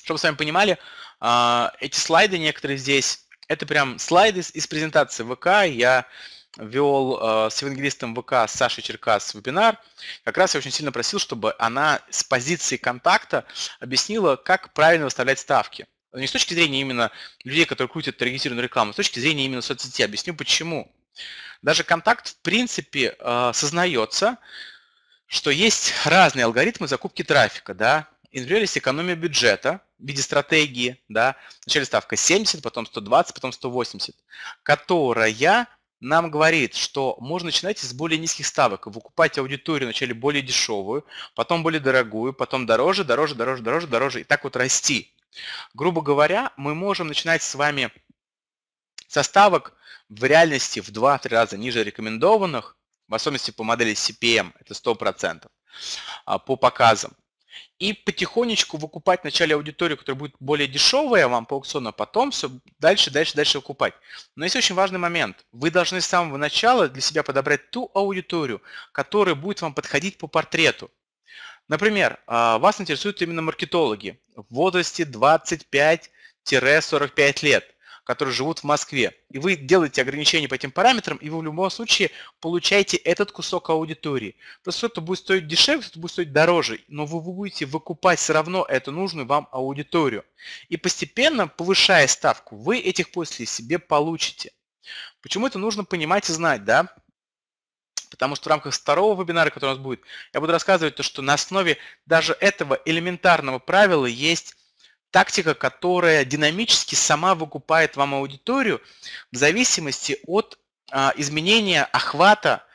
чтобы вы с вами понимали, а, эти слайды некоторые здесь, это прям слайды из презентации ВК. Я вел э, с евангелистом ВК Сашей Черкас вебинар, как раз я очень сильно просил, чтобы она с позиции контакта объяснила, как правильно выставлять ставки. Ну, не с точки зрения именно людей, которые крутят таргетированную рекламу, а с точки зрения именно соцсети. Объясню почему. Даже контакт, в принципе, э, сознается, что есть разные алгоритмы закупки трафика, да, например, есть экономия бюджета в виде стратегии, да, вначале ставка 70, потом 120, потом 180, которая нам говорит, что можно начинать с более низких ставок, выкупать аудиторию вначале более дешевую, потом более дорогую, потом дороже, дороже, дороже, дороже, дороже, и так вот расти. Грубо говоря, мы можем начинать с вами со ставок в реальности в 2-3 раза ниже рекомендованных, в особенности по модели CPM, это 100%, а, по показам и потихонечку выкупать вначале аудиторию, которая будет более дешевая вам по аукциону, а потом все дальше, дальше, дальше выкупать. Но есть очень важный момент. Вы должны с самого начала для себя подобрать ту аудиторию, которая будет вам подходить по портрету. Например, а, вас интересуют именно маркетологи в возрасте 25-45 лет – которые живут в Москве. И вы делаете ограничения по этим параметрам, и вы в любом случае получаете этот кусок аудитории. Просто кто-то будет стоить дешевле, кто-то будет стоить дороже, но вы будете выкупать все равно эту нужную вам аудиторию. И постепенно, повышая ставку, вы этих после себе получите. Почему это нужно понимать и знать, да? потому что в рамках второго вебинара, который у нас будет, я буду рассказывать то, что на основе даже этого элементарного правила есть тактика, которая динамически сама выкупает вам аудиторию в зависимости от а, изменения охвата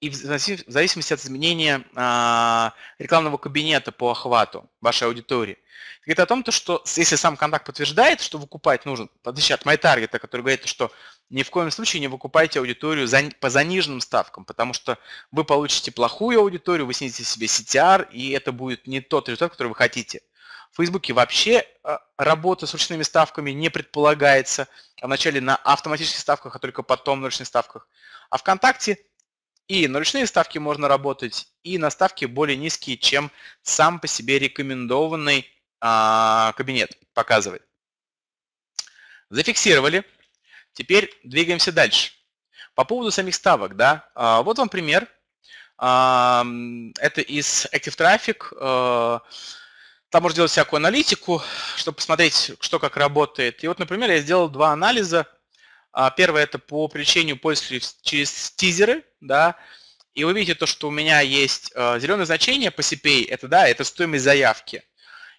и в зависимости от изменения а, рекламного кабинета по охвату вашей аудитории. Это говорит о том, то, что если сам контакт подтверждает, что выкупать нужно, в отличие от MyTarget, который говорит, что ни в коем случае не выкупайте аудиторию за, по заниженным ставкам, потому что вы получите плохую аудиторию, вы снизите себе CTR, и это будет не тот результат, который вы хотите. В Фейсбуке вообще а, работа с ручными ставками не предполагается. Вначале на автоматических ставках, а только потом на ручных ставках. А ВКонтакте и на ручные ставки можно работать, и на ставки более низкие, чем сам по себе рекомендованный а, кабинет показывает. Зафиксировали. Теперь двигаемся дальше. По поводу самих ставок, да, а, вот вам пример. А, это из Active Traffic. А, там можно делать всякую аналитику, чтобы посмотреть, что как работает. И вот, например, я сделал два анализа. А, первое – это по привлечению пользователей через тизеры, да, и вы видите то, что у меня есть э, зеленое значение по CPA, это, да, это стоимость заявки.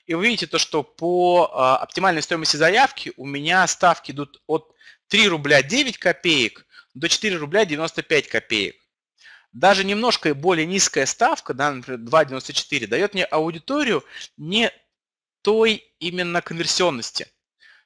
И вы видите то, что по э, оптимальной стоимости заявки у меня ставки идут от 3 рубля 9 копеек до 4 рубля 95 копеек даже немножко более низкая ставка, да, например, 2,94, дает мне аудиторию не той именно конверсионности.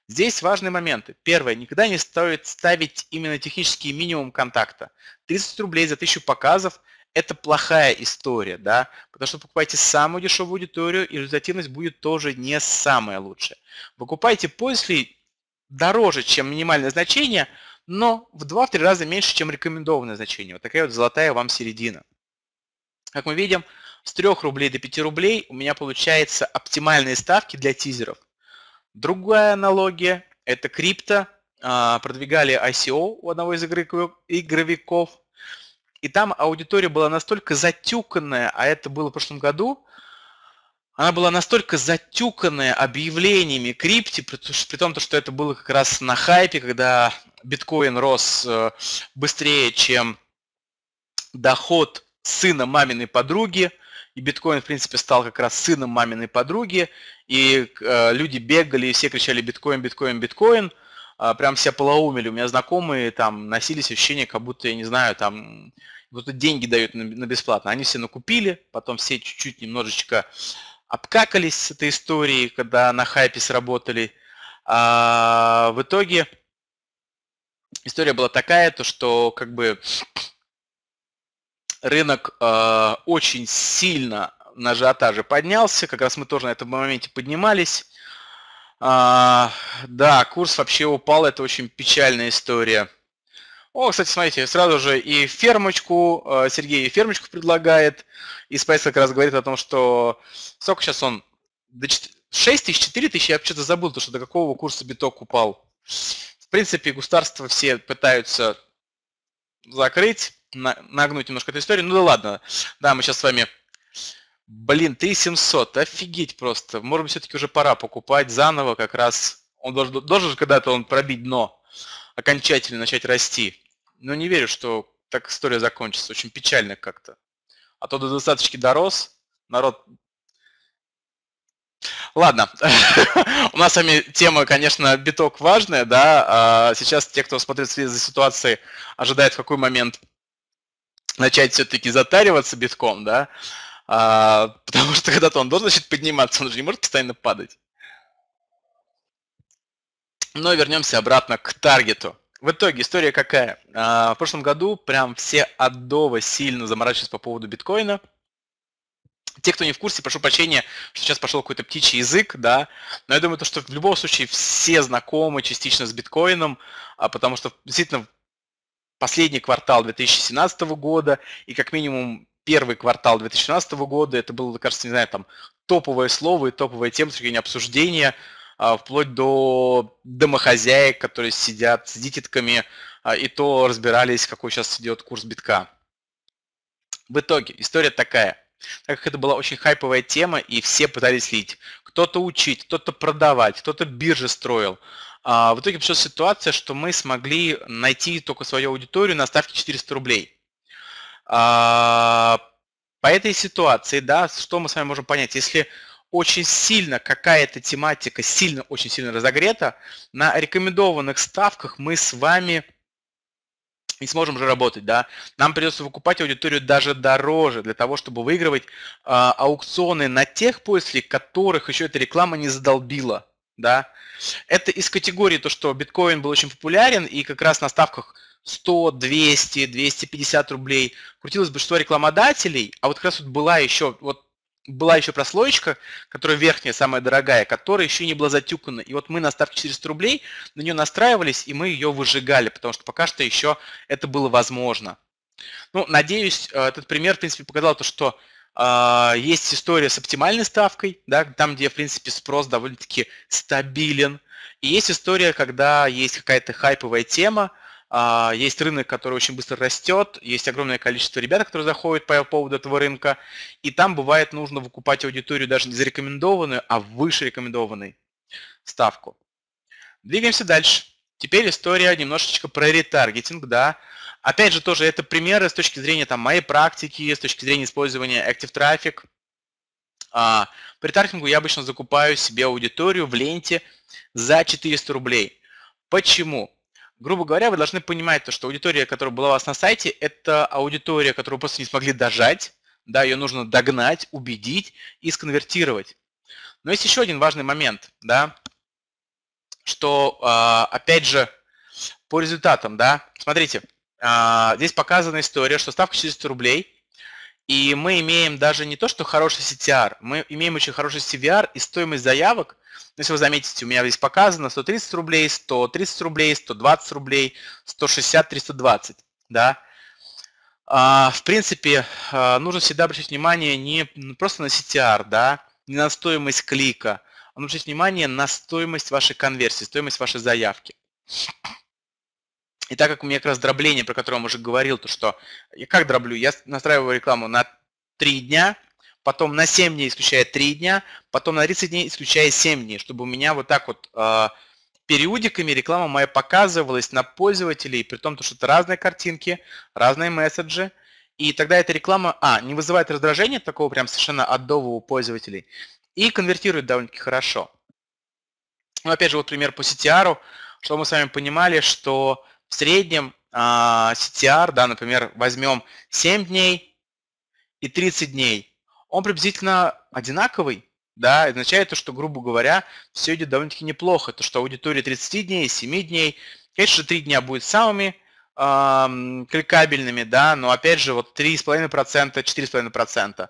Здесь важные моменты. Первое, никогда не стоит ставить именно технический минимум контакта. 30 рублей за 1000 показов – это плохая история, да, потому что покупайте самую дешевую аудиторию, и результативность будет тоже не самая лучшая. Покупайте после дороже, чем минимальное значение – но в 2-3 раза меньше, чем рекомендованное значение. Вот такая вот золотая вам середина. Как мы видим, с 3 рублей до 5 рублей у меня получается оптимальные ставки для тизеров. Другая аналогия – это крипто. А, продвигали ICO у одного из игровиков. И там аудитория была настолько затюканная, а это было в прошлом году, она была настолько затюканная объявлениями крипти, при том, что это было как раз на хайпе, когда биткоин рос э, быстрее, чем доход сына маминой подруги, и биткоин, в принципе, стал как раз сыном маминой подруги, и э, люди бегали, и все кричали биткоин, биткоин, биткоин, а, прям все полоумели. У меня знакомые там носились ощущение, как будто, я не знаю, там будто деньги дают на, на бесплатно. Они все накупили, потом все чуть-чуть немножечко обкакались с этой историей, когда на хайпе сработали. А, в итоге история была такая, то что как бы рынок э, очень сильно на ажиотаже поднялся, как раз мы тоже на этом моменте поднимались. А, да, курс вообще упал, это очень печальная история. О, кстати, смотрите, сразу же и фермочку, э, Сергей и фермочку предлагает, и Спайс как раз говорит о том, что сколько сейчас он, до 4... 6 тысяч, 4 тысячи, я что-то забыл, то, что до какого курса биток упал принципе, государства все пытаются закрыть, нагнуть немножко эту историю. Ну да ладно, да, мы сейчас с вами... Блин, 3700, офигеть просто. Может быть, все-таки уже пора покупать заново как раз. Он должен, должен когда-то он пробить дно, окончательно начать расти. Но не верю, что так история закончится. Очень печально как-то. А то до достаточно дорос, народ Ладно, у нас с вами тема, конечно, биток важная, да. А, сейчас те, кто смотрит в связи за ситуацией, ожидают, в какой момент начать все-таки затариваться битком, да. А, потому что когда-то он должен значит, подниматься, он же не может постоянно падать. Но вернемся обратно к таргету. В итоге история какая? А, в прошлом году прям все адово сильно заморачивались по поводу биткоина – те, кто не в курсе, прошу прощения, что сейчас пошел какой-то птичий язык, да, но я думаю, то, что в любом случае все знакомы частично с биткоином, а потому что действительно последний квартал 2017 года и как минимум первый квартал 2017 года, это было, кажется, не знаю, там топовое слово и топовая тема с точки обсуждения, а, вплоть до домохозяек, которые сидят с дитятками, а, и то разбирались, какой сейчас идет курс битка. В итоге история такая так как это была очень хайповая тема, и все пытались лить. Кто-то учить, кто-то продавать, кто-то биржи строил. А, в итоге пришла ситуация, что мы смогли найти только свою аудиторию на ставке 400 рублей. А, по этой ситуации, да, что мы с вами можем понять? Если очень сильно какая-то тематика, сильно, очень сильно разогрета, на рекомендованных ставках мы с вами не сможем же работать, да. Нам придется выкупать аудиторию даже дороже для того, чтобы выигрывать э, аукционы на тех пользователей, которых еще эта реклама не задолбила, да. Это из категории то, что биткоин был очень популярен, и как раз на ставках 100, 200, 250 рублей крутилось большинство рекламодателей, а вот как раз вот была еще вот была еще прослоечка, которая верхняя, самая дорогая, которая еще не была затюкана. И вот мы на ставке 400 рублей на нее настраивались, и мы ее выжигали, потому что пока что еще это было возможно. Ну, надеюсь, э, этот пример, в принципе, показал то, что э, есть история с оптимальной ставкой, да, там, где, в принципе, спрос довольно-таки стабилен. И есть история, когда есть какая-то хайповая тема, а, есть рынок, который очень быстро растет, есть огромное количество ребят, которые заходят по поводу этого рынка, и там бывает нужно выкупать аудиторию даже не зарекомендованную, а выше рекомендованной ставку. Двигаемся дальше. Теперь история немножечко про ретаргетинг, да. Опять же, тоже это примеры с точки зрения там, моей практики, с точки зрения использования Active Traffic. А, по ретаргетингу я обычно закупаю себе аудиторию в ленте за 400 рублей. Почему? грубо говоря, вы должны понимать то, что аудитория, которая была у вас на сайте, это аудитория, которую вы просто не смогли дожать, да, ее нужно догнать, убедить и сконвертировать. Но есть еще один важный момент, да, что, а, опять же, по результатам, да, смотрите, а, здесь показана история, что ставка 400 рублей и мы имеем даже не то, что хороший CTR, мы имеем очень хороший CVR и стоимость заявок. Ну, если вы заметите, у меня здесь показано 130 рублей, 130 рублей, 120 рублей, 160, 320. Да? А, в принципе, а, нужно всегда обращать внимание не просто на CTR, да, не на стоимость клика, а обращать внимание на стоимость вашей конверсии, стоимость вашей заявки. И так как у меня как раз дробление, про которое я уже говорил, то что я как дроблю? Я настраиваю рекламу на 3 дня, потом на 7 дней исключая 3 дня, потом на 30 дней исключая 7 дней, чтобы у меня вот так вот э, периодиками реклама моя показывалась на пользователей, при том, что это разные картинки, разные месседжи, и тогда эта реклама, а, не вызывает раздражения такого прям совершенно отдового у пользователей, и конвертирует довольно-таки хорошо. Ну, опять же, вот пример по CTR, что мы с вами понимали, что в среднем а, CTR, да, например, возьмем 7 дней и 30 дней, он приблизительно одинаковый, да, означает то, что, грубо говоря, все идет довольно-таки неплохо, то, что аудитория 30 дней, 7 дней, конечно, 3 дня будет самыми э, кликабельными, да, но опять же, вот 3,5%, 4,5%,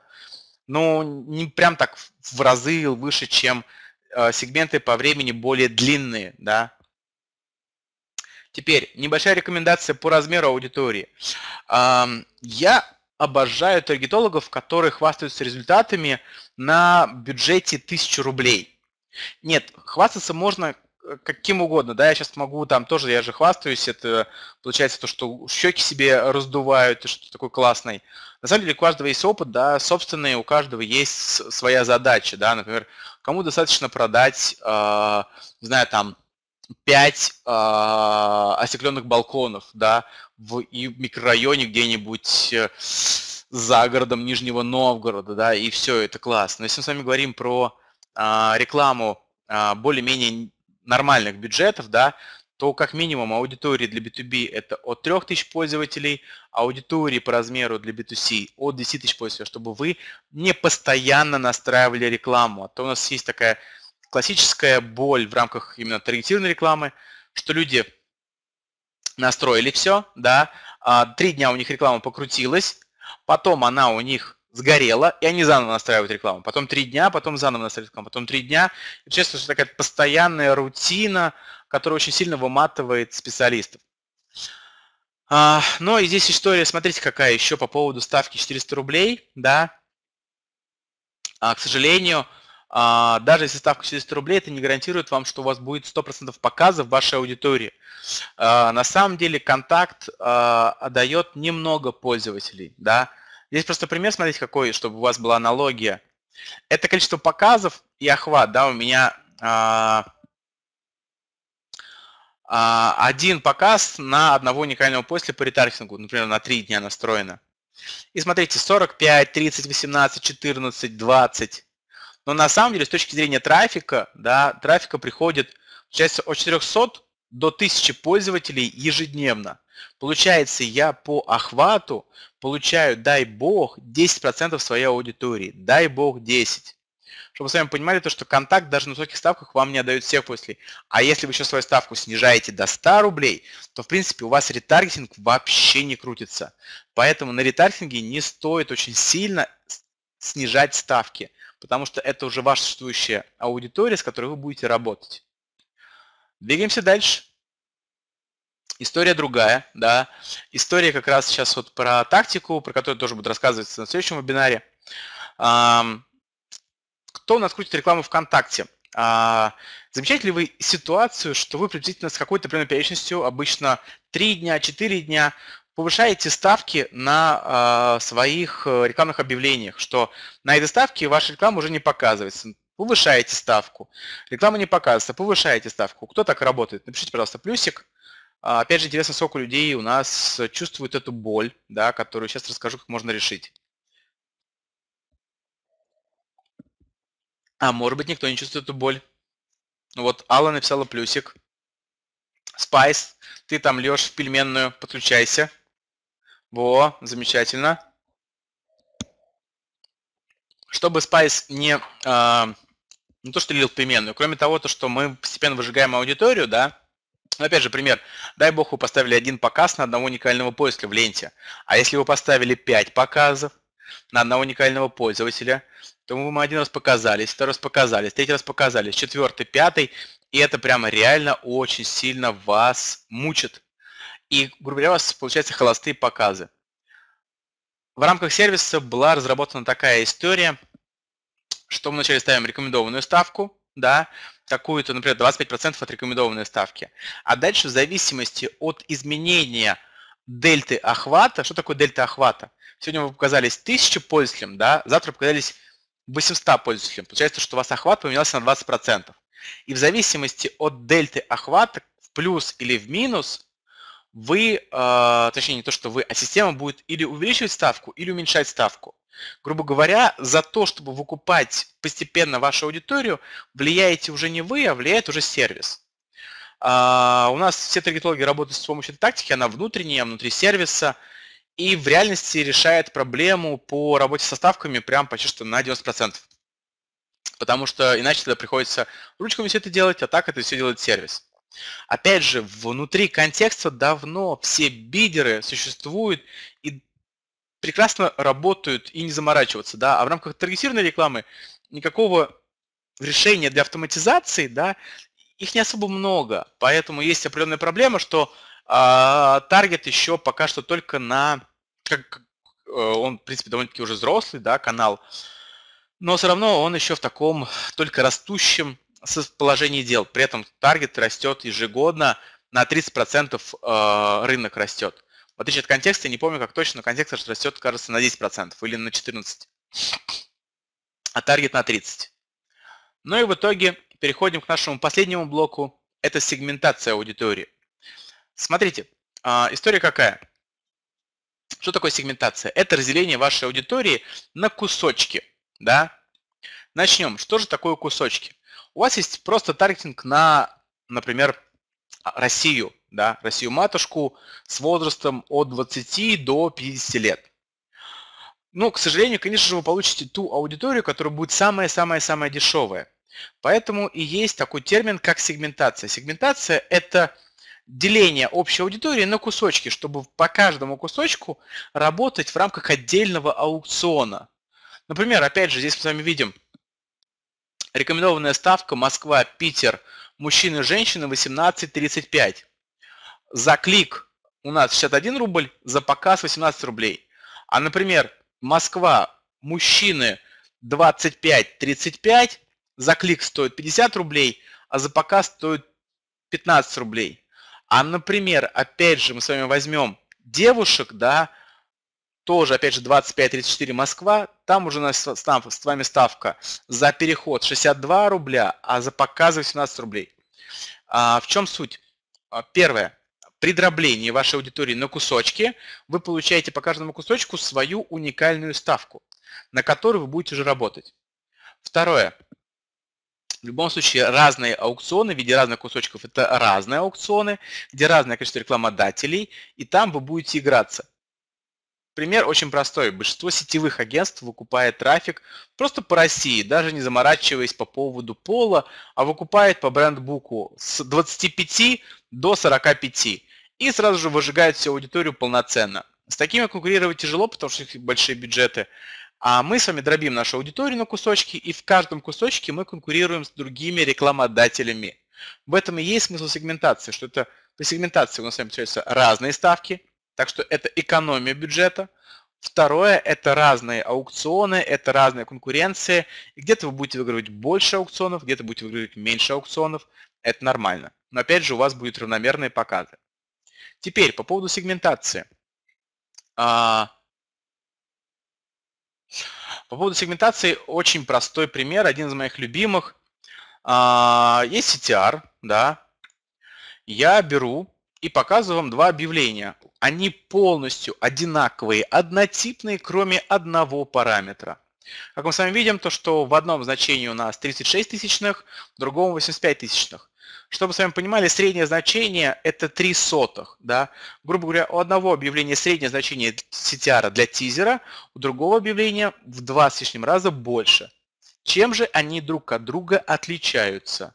ну, не прям так в разы выше, чем э, сегменты по времени более длинные, да, Теперь небольшая рекомендация по размеру аудитории. Я обожаю таргетологов, которые хвастаются результатами на бюджете 1000 рублей. Нет, хвастаться можно э, каким угодно, да, я сейчас могу там тоже, я же хвастаюсь, это получается то, что щеки себе раздувают, что такой классный. На самом деле у каждого есть опыт, да, собственный, у каждого есть своя задача, да, например, кому достаточно продать, э, не знаю, там, 5 э, а, остекленных балконов, да, в микрорайоне где-нибудь э, за городом Нижнего Новгорода, да, и все, это классно. если мы с вами говорим про а, рекламу а, более-менее нормальных бюджетов, да, то как минимум аудитории для B2B это от 3000 пользователей, аудитории по размеру для B2C от 10 тысяч пользователей, чтобы вы не постоянно настраивали рекламу. А то у нас есть такая классическая боль в рамках именно таргетированной рекламы, что люди настроили все, да, а, три дня у них реклама покрутилась, потом она у них сгорела, и они заново настраивают рекламу. Потом три дня, потом заново настраивают рекламу, потом три дня. И, честно, это такая постоянная рутина, которая очень сильно выматывает специалистов. А, ну и здесь история, смотрите, какая еще по поводу ставки 400 рублей, да. А, к сожалению, а, даже если ставка 400 рублей, это не гарантирует вам, что у вас будет 100% показа в вашей аудитории. А, на самом деле контакт а, дает немного пользователей. Да? Здесь просто пример, смотрите, какой, чтобы у вас была аналогия. Это количество показов и охват. Да, у меня один показ на одного уникального после по ретаргетингу, например, на 3 дня настроено. И смотрите, 45, 30, 18, 14, 20. Но на самом деле, с точки зрения трафика, да, трафика приходит, часть от 400 до 1000 пользователей ежедневно. Получается, я по охвату получаю, дай бог, 10% своей аудитории. Дай бог 10. Чтобы вы с вами понимали, то, что контакт даже на высоких ставках вам не отдают всех после. А если вы еще свою ставку снижаете до 100 рублей, то, в принципе, у вас ретаргетинг вообще не крутится. Поэтому на ретаргетинге не стоит очень сильно снижать ставки потому что это уже ваша существующая аудитория, с которой вы будете работать. Двигаемся дальше. История другая, да. История как раз сейчас вот про тактику, про которую тоже буду рассказывать на следующем вебинаре. Кто у нас крутит рекламу ВКонтакте? А, замечаете ли вы ситуацию, что вы приблизительно с какой-то определенной периодичностью, обычно 3 дня, 4 дня, повышаете ставки на а, э, своих рекламных объявлениях, что на этой ставке ваша реклама уже не показывается. Повышаете ставку. Реклама не показывается, повышаете ставку. Кто так работает? Напишите, пожалуйста, плюсик. А, опять же, интересно, сколько людей у нас чувствует эту боль, да, которую сейчас расскажу, как можно решить. А может быть, никто не чувствует эту боль. Вот Алла написала плюсик. Спайс, ты там лешь в пельменную, подключайся. Во, замечательно. Чтобы Spice не... Э, не то, что лил переменную, кроме того, то, что мы постепенно выжигаем аудиторию, да, ну, опять же, пример. Дай бог, вы поставили один показ на одного уникального пользователя в ленте. А если вы поставили 5 показов на одного уникального пользователя, то мы один раз показались, второй раз показались, третий раз показались, четвертый, пятый. И это прямо реально очень сильно вас мучит. И, грубо говоря, у вас получаются холостые показы. В рамках сервиса была разработана такая история, что мы вначале ставим рекомендованную ставку, да, такую-то, например, 25% от рекомендованной ставки. А дальше в зависимости от изменения дельты охвата, что такое дельта охвата? Сегодня вы показались 1000 пользователям, да, завтра показались 800 пользователям. Получается, что у вас охват поменялся на 20%. И в зависимости от дельты охвата, в плюс или в минус, вы, а, точнее не то, что вы, а система будет или увеличивать ставку, или уменьшать ставку. Грубо говоря, за то, чтобы выкупать постепенно вашу аудиторию, влияете уже не вы, а влияет уже сервис. А, у нас все таргетологи работают с помощью этой тактики, она внутренняя, внутри сервиса, и в реальности решает проблему по работе со ставками прям почти что на 90%. Потому что иначе тогда приходится ручками все это делать, а так это все делает сервис. Опять же, внутри контекста давно все бидеры существуют и прекрасно работают и не заморачиваться, Да? А в рамках таргетированной рекламы никакого решения для автоматизации, да, их не особо много. Поэтому есть определенная проблема, что а, таргет еще пока что только на... Как, э, он, в принципе, довольно-таки уже взрослый, да, канал. Но все равно он еще в таком только растущем с положении дел. При этом таргет растет ежегодно, на 30% э, рынок растет. В отличие от контекста, я не помню как точно, но контекст растет, кажется, на 10% или на 14%, а таргет на 30%. Ну и в итоге переходим к нашему последнему блоку. Это сегментация аудитории. Смотрите, э, история какая? Что такое сегментация? Это разделение вашей аудитории на кусочки. Да? Начнем. Что же такое кусочки? У вас есть просто таргетинг на, например, а, Россию, да, Россию-матушку с возрастом от 20 до 50 лет. Ну, к сожалению, конечно же, вы получите ту аудиторию, которая будет самая-самая-самая дешевая. Поэтому и есть такой термин, как сегментация. Сегментация – это деление общей аудитории на кусочки, чтобы по каждому кусочку работать в рамках отдельного аукциона. Например, опять же, здесь мы с вами видим Рекомендованная ставка Москва, Питер, мужчины и женщины 18.35. За клик у нас 61 рубль, за показ 18 рублей. А, например, Москва, мужчины 25.35, за клик стоит 50 рублей, а за показ стоит 15 рублей. А, например, опять же, мы с вами возьмем девушек, да, тоже, опять же, 25-34 Москва, там уже у нас с вами ставка за переход 62 рубля, а за показы 18 рублей. А, в чем суть? А, первое. При дроблении вашей аудитории на кусочки вы получаете по каждому кусочку свою уникальную ставку, на которую вы будете уже работать. Второе. В любом случае, разные аукционы в виде разных кусочков – это разные аукционы, где разное количество рекламодателей, и там вы будете играться. Пример очень простой. Большинство сетевых агентств выкупает трафик просто по России, даже не заморачиваясь по поводу пола, а выкупает по брендбуку с 25 до 45 и сразу же выжигает всю аудиторию полноценно. С такими конкурировать тяжело, потому что их большие бюджеты. А мы с вами дробим нашу аудиторию на кусочки, и в каждом кусочке мы конкурируем с другими рекламодателями. В этом и есть смысл сегментации, что это при сегментации у нас с вами встречаются разные ставки – так что это экономия бюджета. Второе – это разные аукционы, это разная конкуренция. где-то вы будете выигрывать больше аукционов, где-то будете выигрывать меньше аукционов. Это нормально. Но опять же, у вас будут равномерные показы. Теперь по поводу сегментации. А, по поводу сегментации очень простой пример, один из моих любимых. А, есть CTR, да. Я беру и показываю вам два объявления. Они полностью одинаковые, однотипные, кроме одного параметра. Как мы с вами видим, то что в одном значении у нас 36 тысячных, в другом 85 тысячных. Чтобы с вами понимали, среднее значение это 3 сотых. Да? Грубо говоря, у одного объявления среднее значение CTR для тизера, у другого объявления в 2 с лишним раза больше. Чем же они друг от друга отличаются?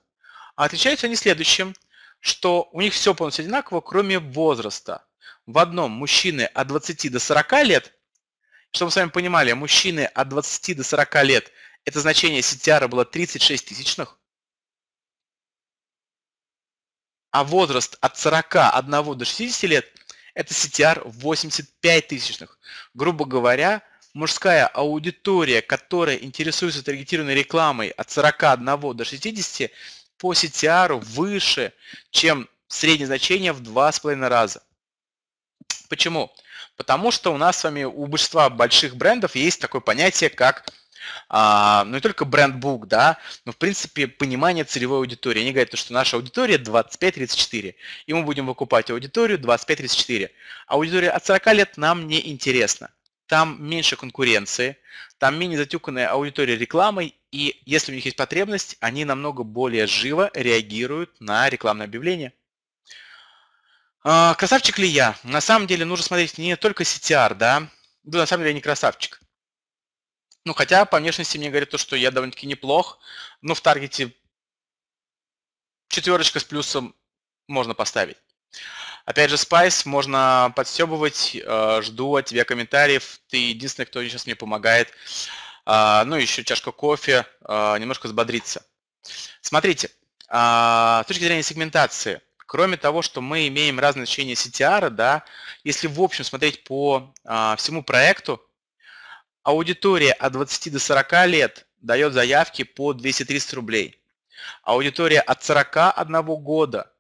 А отличаются они следующим что у них все полностью одинаково, кроме возраста. В одном мужчины от 20 до 40 лет, чтобы мы с вами понимали, мужчины от 20 до 40 лет, это значение CTR было 36 тысячных, а возраст от 41 до 60 лет – это CTR 85 тысячных. Грубо говоря, мужская аудитория, которая интересуется таргетированной рекламой от 41 до 60, по CTR выше, чем среднее значение в 2,5 раза. Почему? Потому что у нас с вами у большинства больших брендов есть такое понятие, как а, ну не только брендбук, да, но в принципе понимание целевой аудитории. Они говорят, что наша аудитория 25-34, и мы будем выкупать аудиторию 25-34. А аудитория от 40 лет нам не интересна там меньше конкуренции, там менее затюканная аудитория рекламой, и если у них есть потребность, они намного более живо реагируют на рекламное объявление. А, красавчик ли я? На самом деле нужно смотреть не только CTR, да, да, ну, на самом деле я не красавчик. Ну, хотя по внешности мне говорят то, что я довольно-таки неплох, но в таргете четверочка с плюсом можно поставить. Опять же, Spice можно подстебывать. Э, жду от тебя комментариев. Ты единственный, кто сейчас мне помогает. А, ну, еще чашка кофе, э, немножко взбодриться. Смотрите, а, с точки зрения сегментации, кроме того, что мы имеем разные значения CTR, да, если в общем смотреть по а, всему проекту, аудитория от 20 до 40 лет дает заявки по 200-300 рублей. Аудитория от 41 года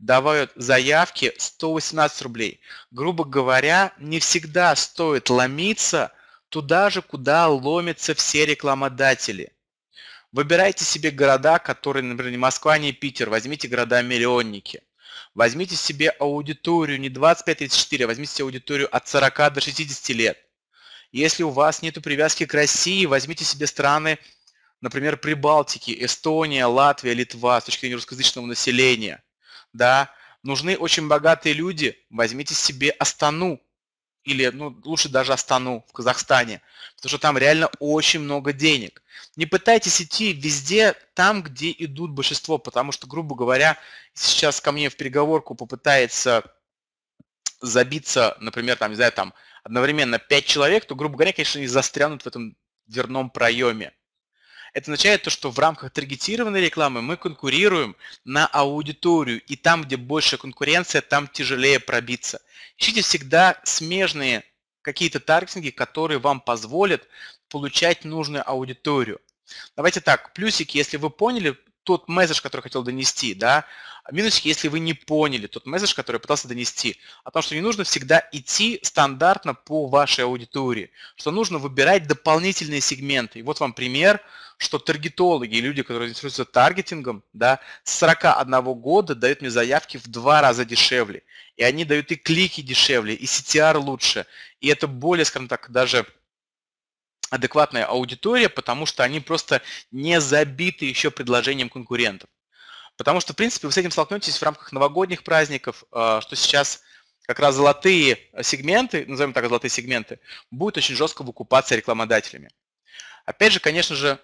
давают заявки 118 рублей. Грубо говоря, не всегда стоит ломиться туда же, куда ломятся все рекламодатели. Выбирайте себе города, которые, например, не Москва, не Питер, возьмите города-миллионники. Возьмите себе аудиторию не 25-34, а возьмите аудиторию от 40 до 60 лет. Если у вас нет привязки к России, возьмите себе страны, например, Прибалтики, Эстония, Латвия, Литва с точки зрения русскоязычного населения – да, нужны очень богатые люди, возьмите себе Астану, или ну, лучше даже Астану в Казахстане, потому что там реально очень много денег. Не пытайтесь идти везде там, где идут большинство, потому что, грубо говоря, сейчас ко мне в переговорку попытается забиться, например, там, не знаю, там, одновременно 5 человек, то, грубо говоря, конечно, они застрянут в этом дверном проеме. Это означает то, что в рамках таргетированной рекламы мы конкурируем на аудиторию, и там, где больше конкуренция, там тяжелее пробиться. Ищите всегда смежные какие-то таргетинги, которые вам позволят получать нужную аудиторию. Давайте так, плюсики, если вы поняли тот месседж, который хотел донести, да, Минусики, если вы не поняли тот месседж, который я пытался донести. О том, что не нужно всегда идти стандартно по вашей аудитории, что нужно выбирать дополнительные сегменты. И вот вам пример, что таргетологи, люди, которые интересуются таргетингом, да, с 41 года дают мне заявки в два раза дешевле. И они дают и клики дешевле, и CTR лучше. И это более, скажем так, даже адекватная аудитория, потому что они просто не забиты еще предложением конкурентов. Потому что, в принципе, вы с этим столкнетесь в рамках новогодних праздников, а, что сейчас как раз золотые сегменты, назовем так золотые сегменты, будут очень жестко выкупаться рекламодателями. Опять же, конечно же,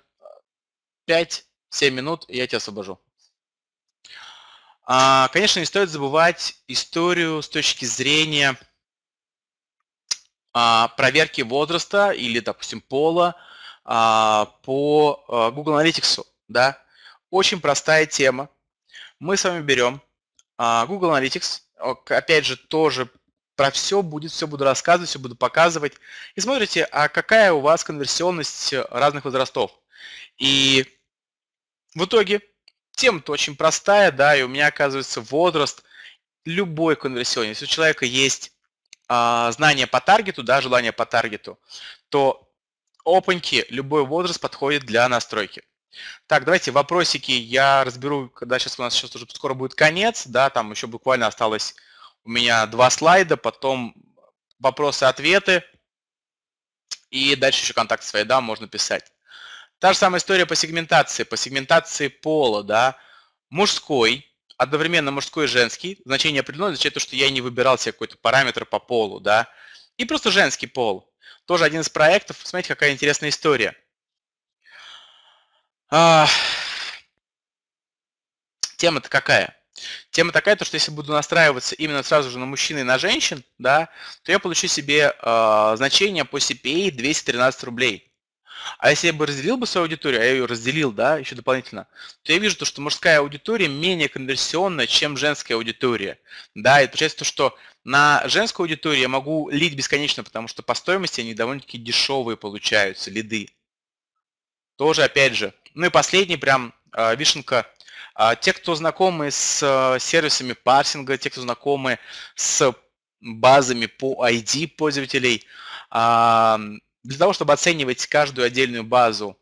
5-7 минут, и я тебя освобожу. А, конечно, не стоит забывать историю с точки зрения а, проверки возраста или, допустим, пола по Google Analytics. Да? Очень простая тема. Мы с вами берем а, Google Analytics, опять же, тоже про все будет, все буду рассказывать, все буду показывать. И смотрите, а какая у вас конверсионность э, разных возрастов. И в итоге тема-то очень простая, да, и у меня оказывается возраст любой конверсионный. Если у человека есть а, знание по таргету, да, желание по таргету, то опаньки, любой возраст подходит для настройки. Так, давайте вопросики я разберу, когда сейчас у нас сейчас уже скоро будет конец, да, там еще буквально осталось у меня два слайда, потом вопросы-ответы, и дальше еще контакт свои, да, можно писать. Та же самая история по сегментации, по сегментации пола, да, мужской, одновременно мужской и женский, значение определено, означает то, что я не выбирал себе какой-то параметр по полу, да, и просто женский пол, тоже один из проектов, смотрите, какая интересная история – а, тема-то какая? Тема такая, то, что если буду настраиваться именно сразу же на мужчин и на женщин, да, то я получу себе э, значение по CPA 213 рублей. А если я бы разделил бы свою аудиторию, а я ее разделил, да, еще дополнительно, то я вижу то, что мужская аудитория менее конверсионная, чем женская аудитория. Да, и получается то, что на женскую аудиторию я могу лить бесконечно, потому что по стоимости они довольно-таки дешевые получаются, лиды. Тоже, опять же, ну и последний прям а, вишенка. А, те, кто знакомы с а, сервисами парсинга, те, кто знакомы с базами по ID пользователей, для того, чтобы оценивать каждую отдельную базу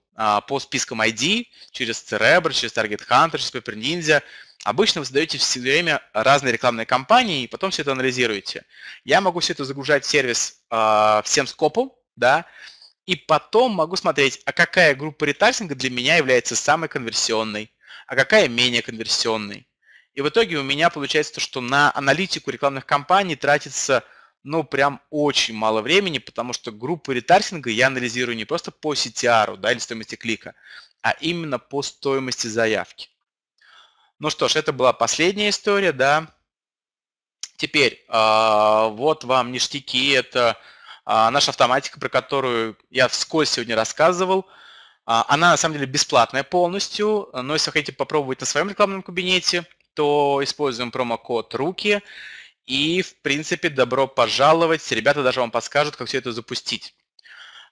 по спискам ID через Cerebro, через Target Hunter, через Paper Ninja, Обычно вы создаете все время разные рекламные кампании и потом все это анализируете. Я могу все это загружать в сервис всем скопом, да, и потом могу смотреть, а какая группа ретаргетинга для меня является самой конверсионной, а какая менее конверсионной. И в итоге у меня получается то, что на аналитику рекламных кампаний тратится ну прям очень мало времени, потому что группы ретаргетинга я анализирую не просто по CTR, да, или стоимости клика, а именно по стоимости заявки. Ну что ж, это была последняя история, да. Теперь, э, вот вам ништяки, это а, наша автоматика, про которую я вскользь сегодня рассказывал, а, она на самом деле бесплатная полностью, но если вы хотите попробовать на своем рекламном кабинете, то используем промокод «Руки». И, в принципе, добро пожаловать. Ребята даже вам подскажут, как все это запустить.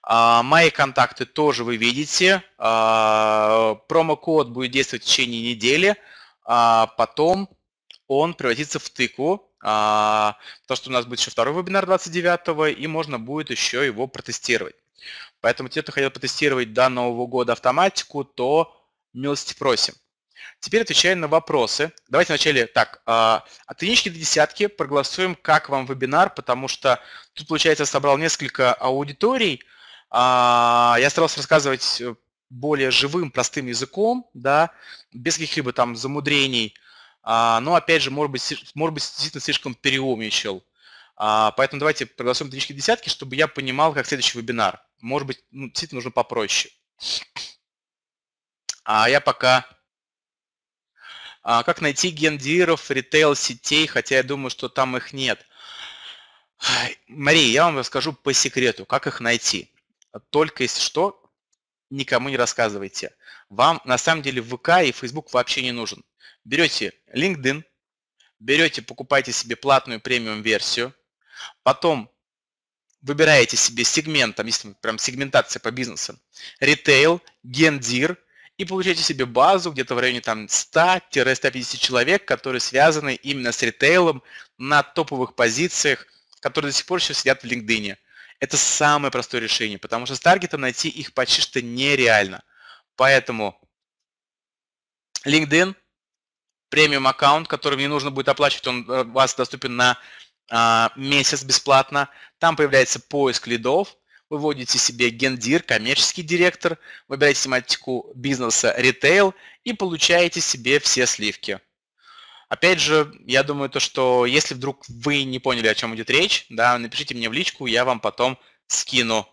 А, мои контакты тоже вы видите. А, промокод будет действовать в течение недели. А потом он превратится в тыкву, а, то, что у нас будет еще второй вебинар 29 и можно будет еще его протестировать. Поэтому те, кто хотел протестировать до Нового года автоматику, то милости просим. Теперь отвечаем на вопросы. Давайте вначале так, а, от единички до десятки проголосуем, как вам вебинар, потому что тут, получается, я собрал несколько аудиторий. А, я старался рассказывать э, более живым, простым языком, да, без каких-либо там замудрений. А, но, ну, опять же, может быть, может быть, действительно слишком переумничал. А, поэтому давайте проголосуем единички десятки, чтобы я понимал, как следующий вебинар. Может быть, ну, действительно нужно попроще. А я пока... А, как найти гендиров ритейл-сетей, хотя я думаю, что там их нет. Мария, я вам расскажу по секрету, как их найти. Только если что, никому не рассказывайте. Вам на самом деле ВК и Facebook вообще не нужен берете LinkedIn, берете, покупаете себе платную премиум-версию, потом выбираете себе сегмент, там есть прям сегментация по бизнесу, ритейл, гендир, и получаете себе базу где-то в районе там 100-150 человек, которые связаны именно с ритейлом на топовых позициях, которые до сих пор еще сидят в LinkedIn. Это самое простое решение, потому что с таргетом найти их почти что нереально. Поэтому LinkedIn – премиум аккаунт, который не нужно будет оплачивать, он э, у вас доступен на а, месяц бесплатно. Там появляется поиск лидов, вы вводите себе гендир, коммерческий директор, выбираете тематику бизнеса ритейл и получаете себе все сливки. Опять же, я думаю, то, что если вдруг вы не поняли, о чем идет речь, да, напишите мне в личку, я вам потом скину.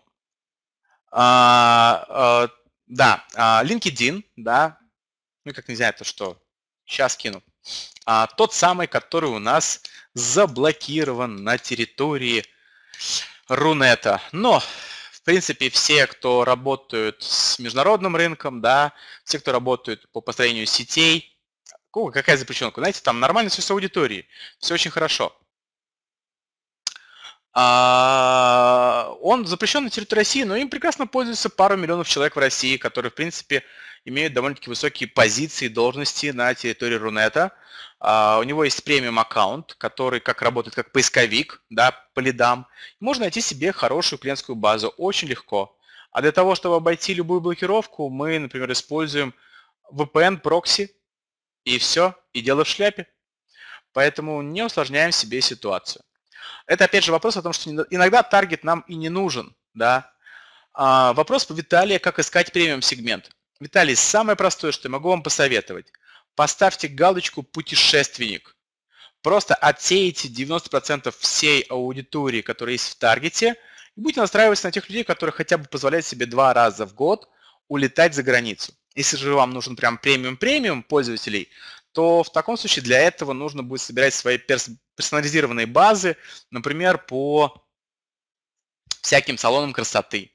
А, э, а, да, LinkedIn, да, ну как не знаю, то что Сейчас кину. А, тот самый, который у нас заблокирован на территории Рунета. Но, в принципе, все, кто работают с международным рынком, да, все, кто работают по построению сетей, какая запрещенка, знаете, там нормально все с аудиторией, все очень хорошо. А, он запрещен на территории России, но им прекрасно пользуется пару миллионов человек в России, которые, в принципе, имеют довольно-таки высокие позиции и должности на территории Рунета. А, у него есть премиум аккаунт, который как работает как поисковик, да, по лидам. Можно найти себе хорошую клиентскую базу очень легко. А для того, чтобы обойти любую блокировку, мы, например, используем VPN прокси, и все, и дело в шляпе. Поэтому не усложняем себе ситуацию. Это опять же вопрос о том, что иногда таргет нам и не нужен. Да? А, вопрос по Виталия, как искать премиум сегмент. Виталий, самое простое, что я могу вам посоветовать. Поставьте галочку «Путешественник». Просто отсеете 90% всей аудитории, которая есть в таргете, и будете настраиваться на тех людей, которые хотя бы позволяют себе два раза в год улетать за границу. Если же вам нужен прям премиум-премиум пользователей, то в таком случае для этого нужно будет собирать свои перс- персонализированные базы, например, по всяким салонам красоты,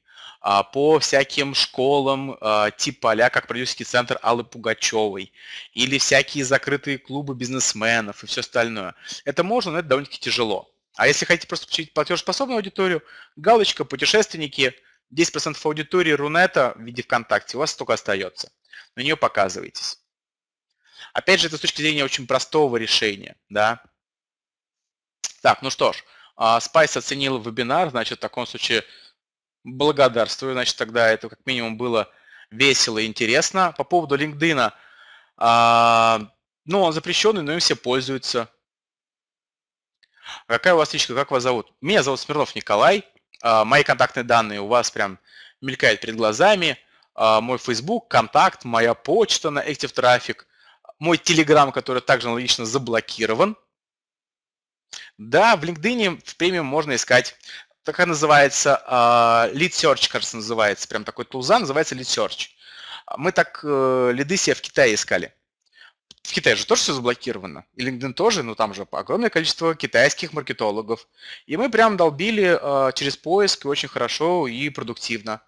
а, по всяким школам а, типа а как продюсерский центр Аллы Пугачевой, или всякие закрытые клубы бизнесменов и все остальное. Это можно, но это довольно-таки тяжело. А если хотите просто получить платежеспособную аудиторию, галочка «Путешественники», 10% аудитории Рунета в виде ВКонтакте у вас столько остается. На нее показываетесь. Опять же, это с точки зрения очень простого решения. Да? Так, ну что ж, Спайс оценил вебинар, значит, в таком случае Благодарствую. Значит, тогда это как минимум было весело и интересно. По поводу LinkedIn. А, ну, он запрещенный, но им все пользуются. Какая у вас личка, как вас зовут? Меня зовут Смирнов Николай. А, мои контактные данные у вас прям мелькают перед глазами. А, мой Facebook, контакт, моя почта на Active Traffic, мой Telegram, который также аналогично заблокирован. Да, в LinkedIn в премиум можно искать такая называется, э, search, кажется, называется, прям такой тулза, называется lead search. Мы так э, лиды себе в Китае искали. В Китае же тоже все заблокировано. И LinkedIn тоже, но там же огромное количество китайских маркетологов. И мы прям долбили а, через поиск очень хорошо и продуктивно.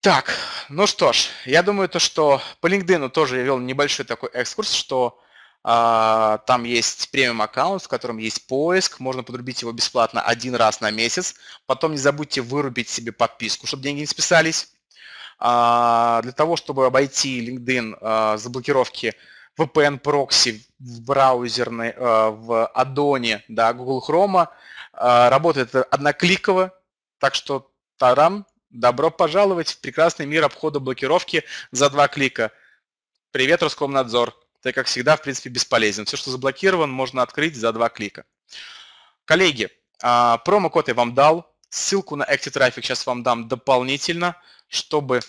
Так, ну что ж, я думаю, то, что по LinkedIn тоже я вел небольшой такой экскурс, что а, там есть премиум аккаунт, в котором есть поиск, можно подрубить его бесплатно один раз на месяц. Потом не забудьте вырубить себе подписку, чтобы деньги не списались. А, для того, чтобы обойти LinkedIn а, заблокировки VPN прокси в браузерной, в аддоне да, Google Chrome, работает однокликово, так что тарам, добро пожаловать в прекрасный мир обхода блокировки за два клика. Привет, Роскомнадзор! ты, как всегда, в принципе, бесполезен. Все, что заблокирован, можно открыть за два клика. Коллеги, а, промокод я вам дал. Ссылку на Active Traffic сейчас вам дам дополнительно, чтобы...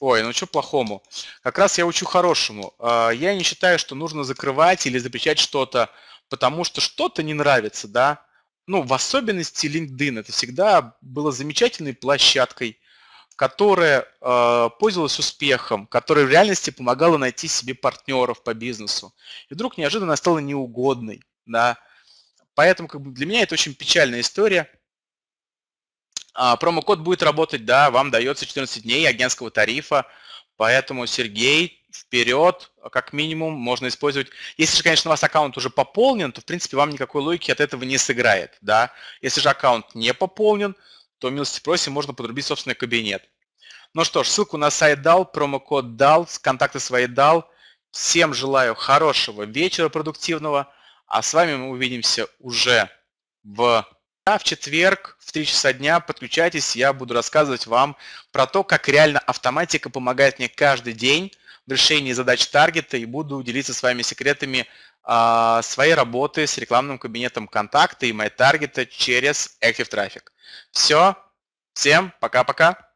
Ой, ну что плохому? Как раз я учу хорошему. А, я не считаю, что нужно закрывать или запрещать что-то, потому что что-то не нравится, да? Ну, в особенности LinkedIn. Это всегда было замечательной площадкой, которая э, пользовалась успехом, которая в реальности помогала найти себе партнеров по бизнесу. И вдруг неожиданно стала неугодной. Да? Поэтому как бы, для меня это очень печальная история. А, промокод будет работать, да, вам дается 14 дней агентского тарифа. Поэтому, Сергей, вперед, как минимум, можно использовать. Если же, конечно, у вас аккаунт уже пополнен, то, в принципе, вам никакой логики от этого не сыграет. Да? Если же аккаунт не пополнен, то милости просим, можно подрубить собственный кабинет. Ну что ж, ссылку на сайт дал, промокод дал, контакты свои дал. Всем желаю хорошего вечера продуктивного, а с вами мы увидимся уже в, в четверг в 3 часа дня. Подключайтесь, я буду рассказывать вам про то, как реально автоматика помогает мне каждый день в решении задач таргета и буду делиться с вами секретами э, своей работы с рекламным кабинетом контакта и MyTarget через Active Traffic. Все. Всем пока-пока.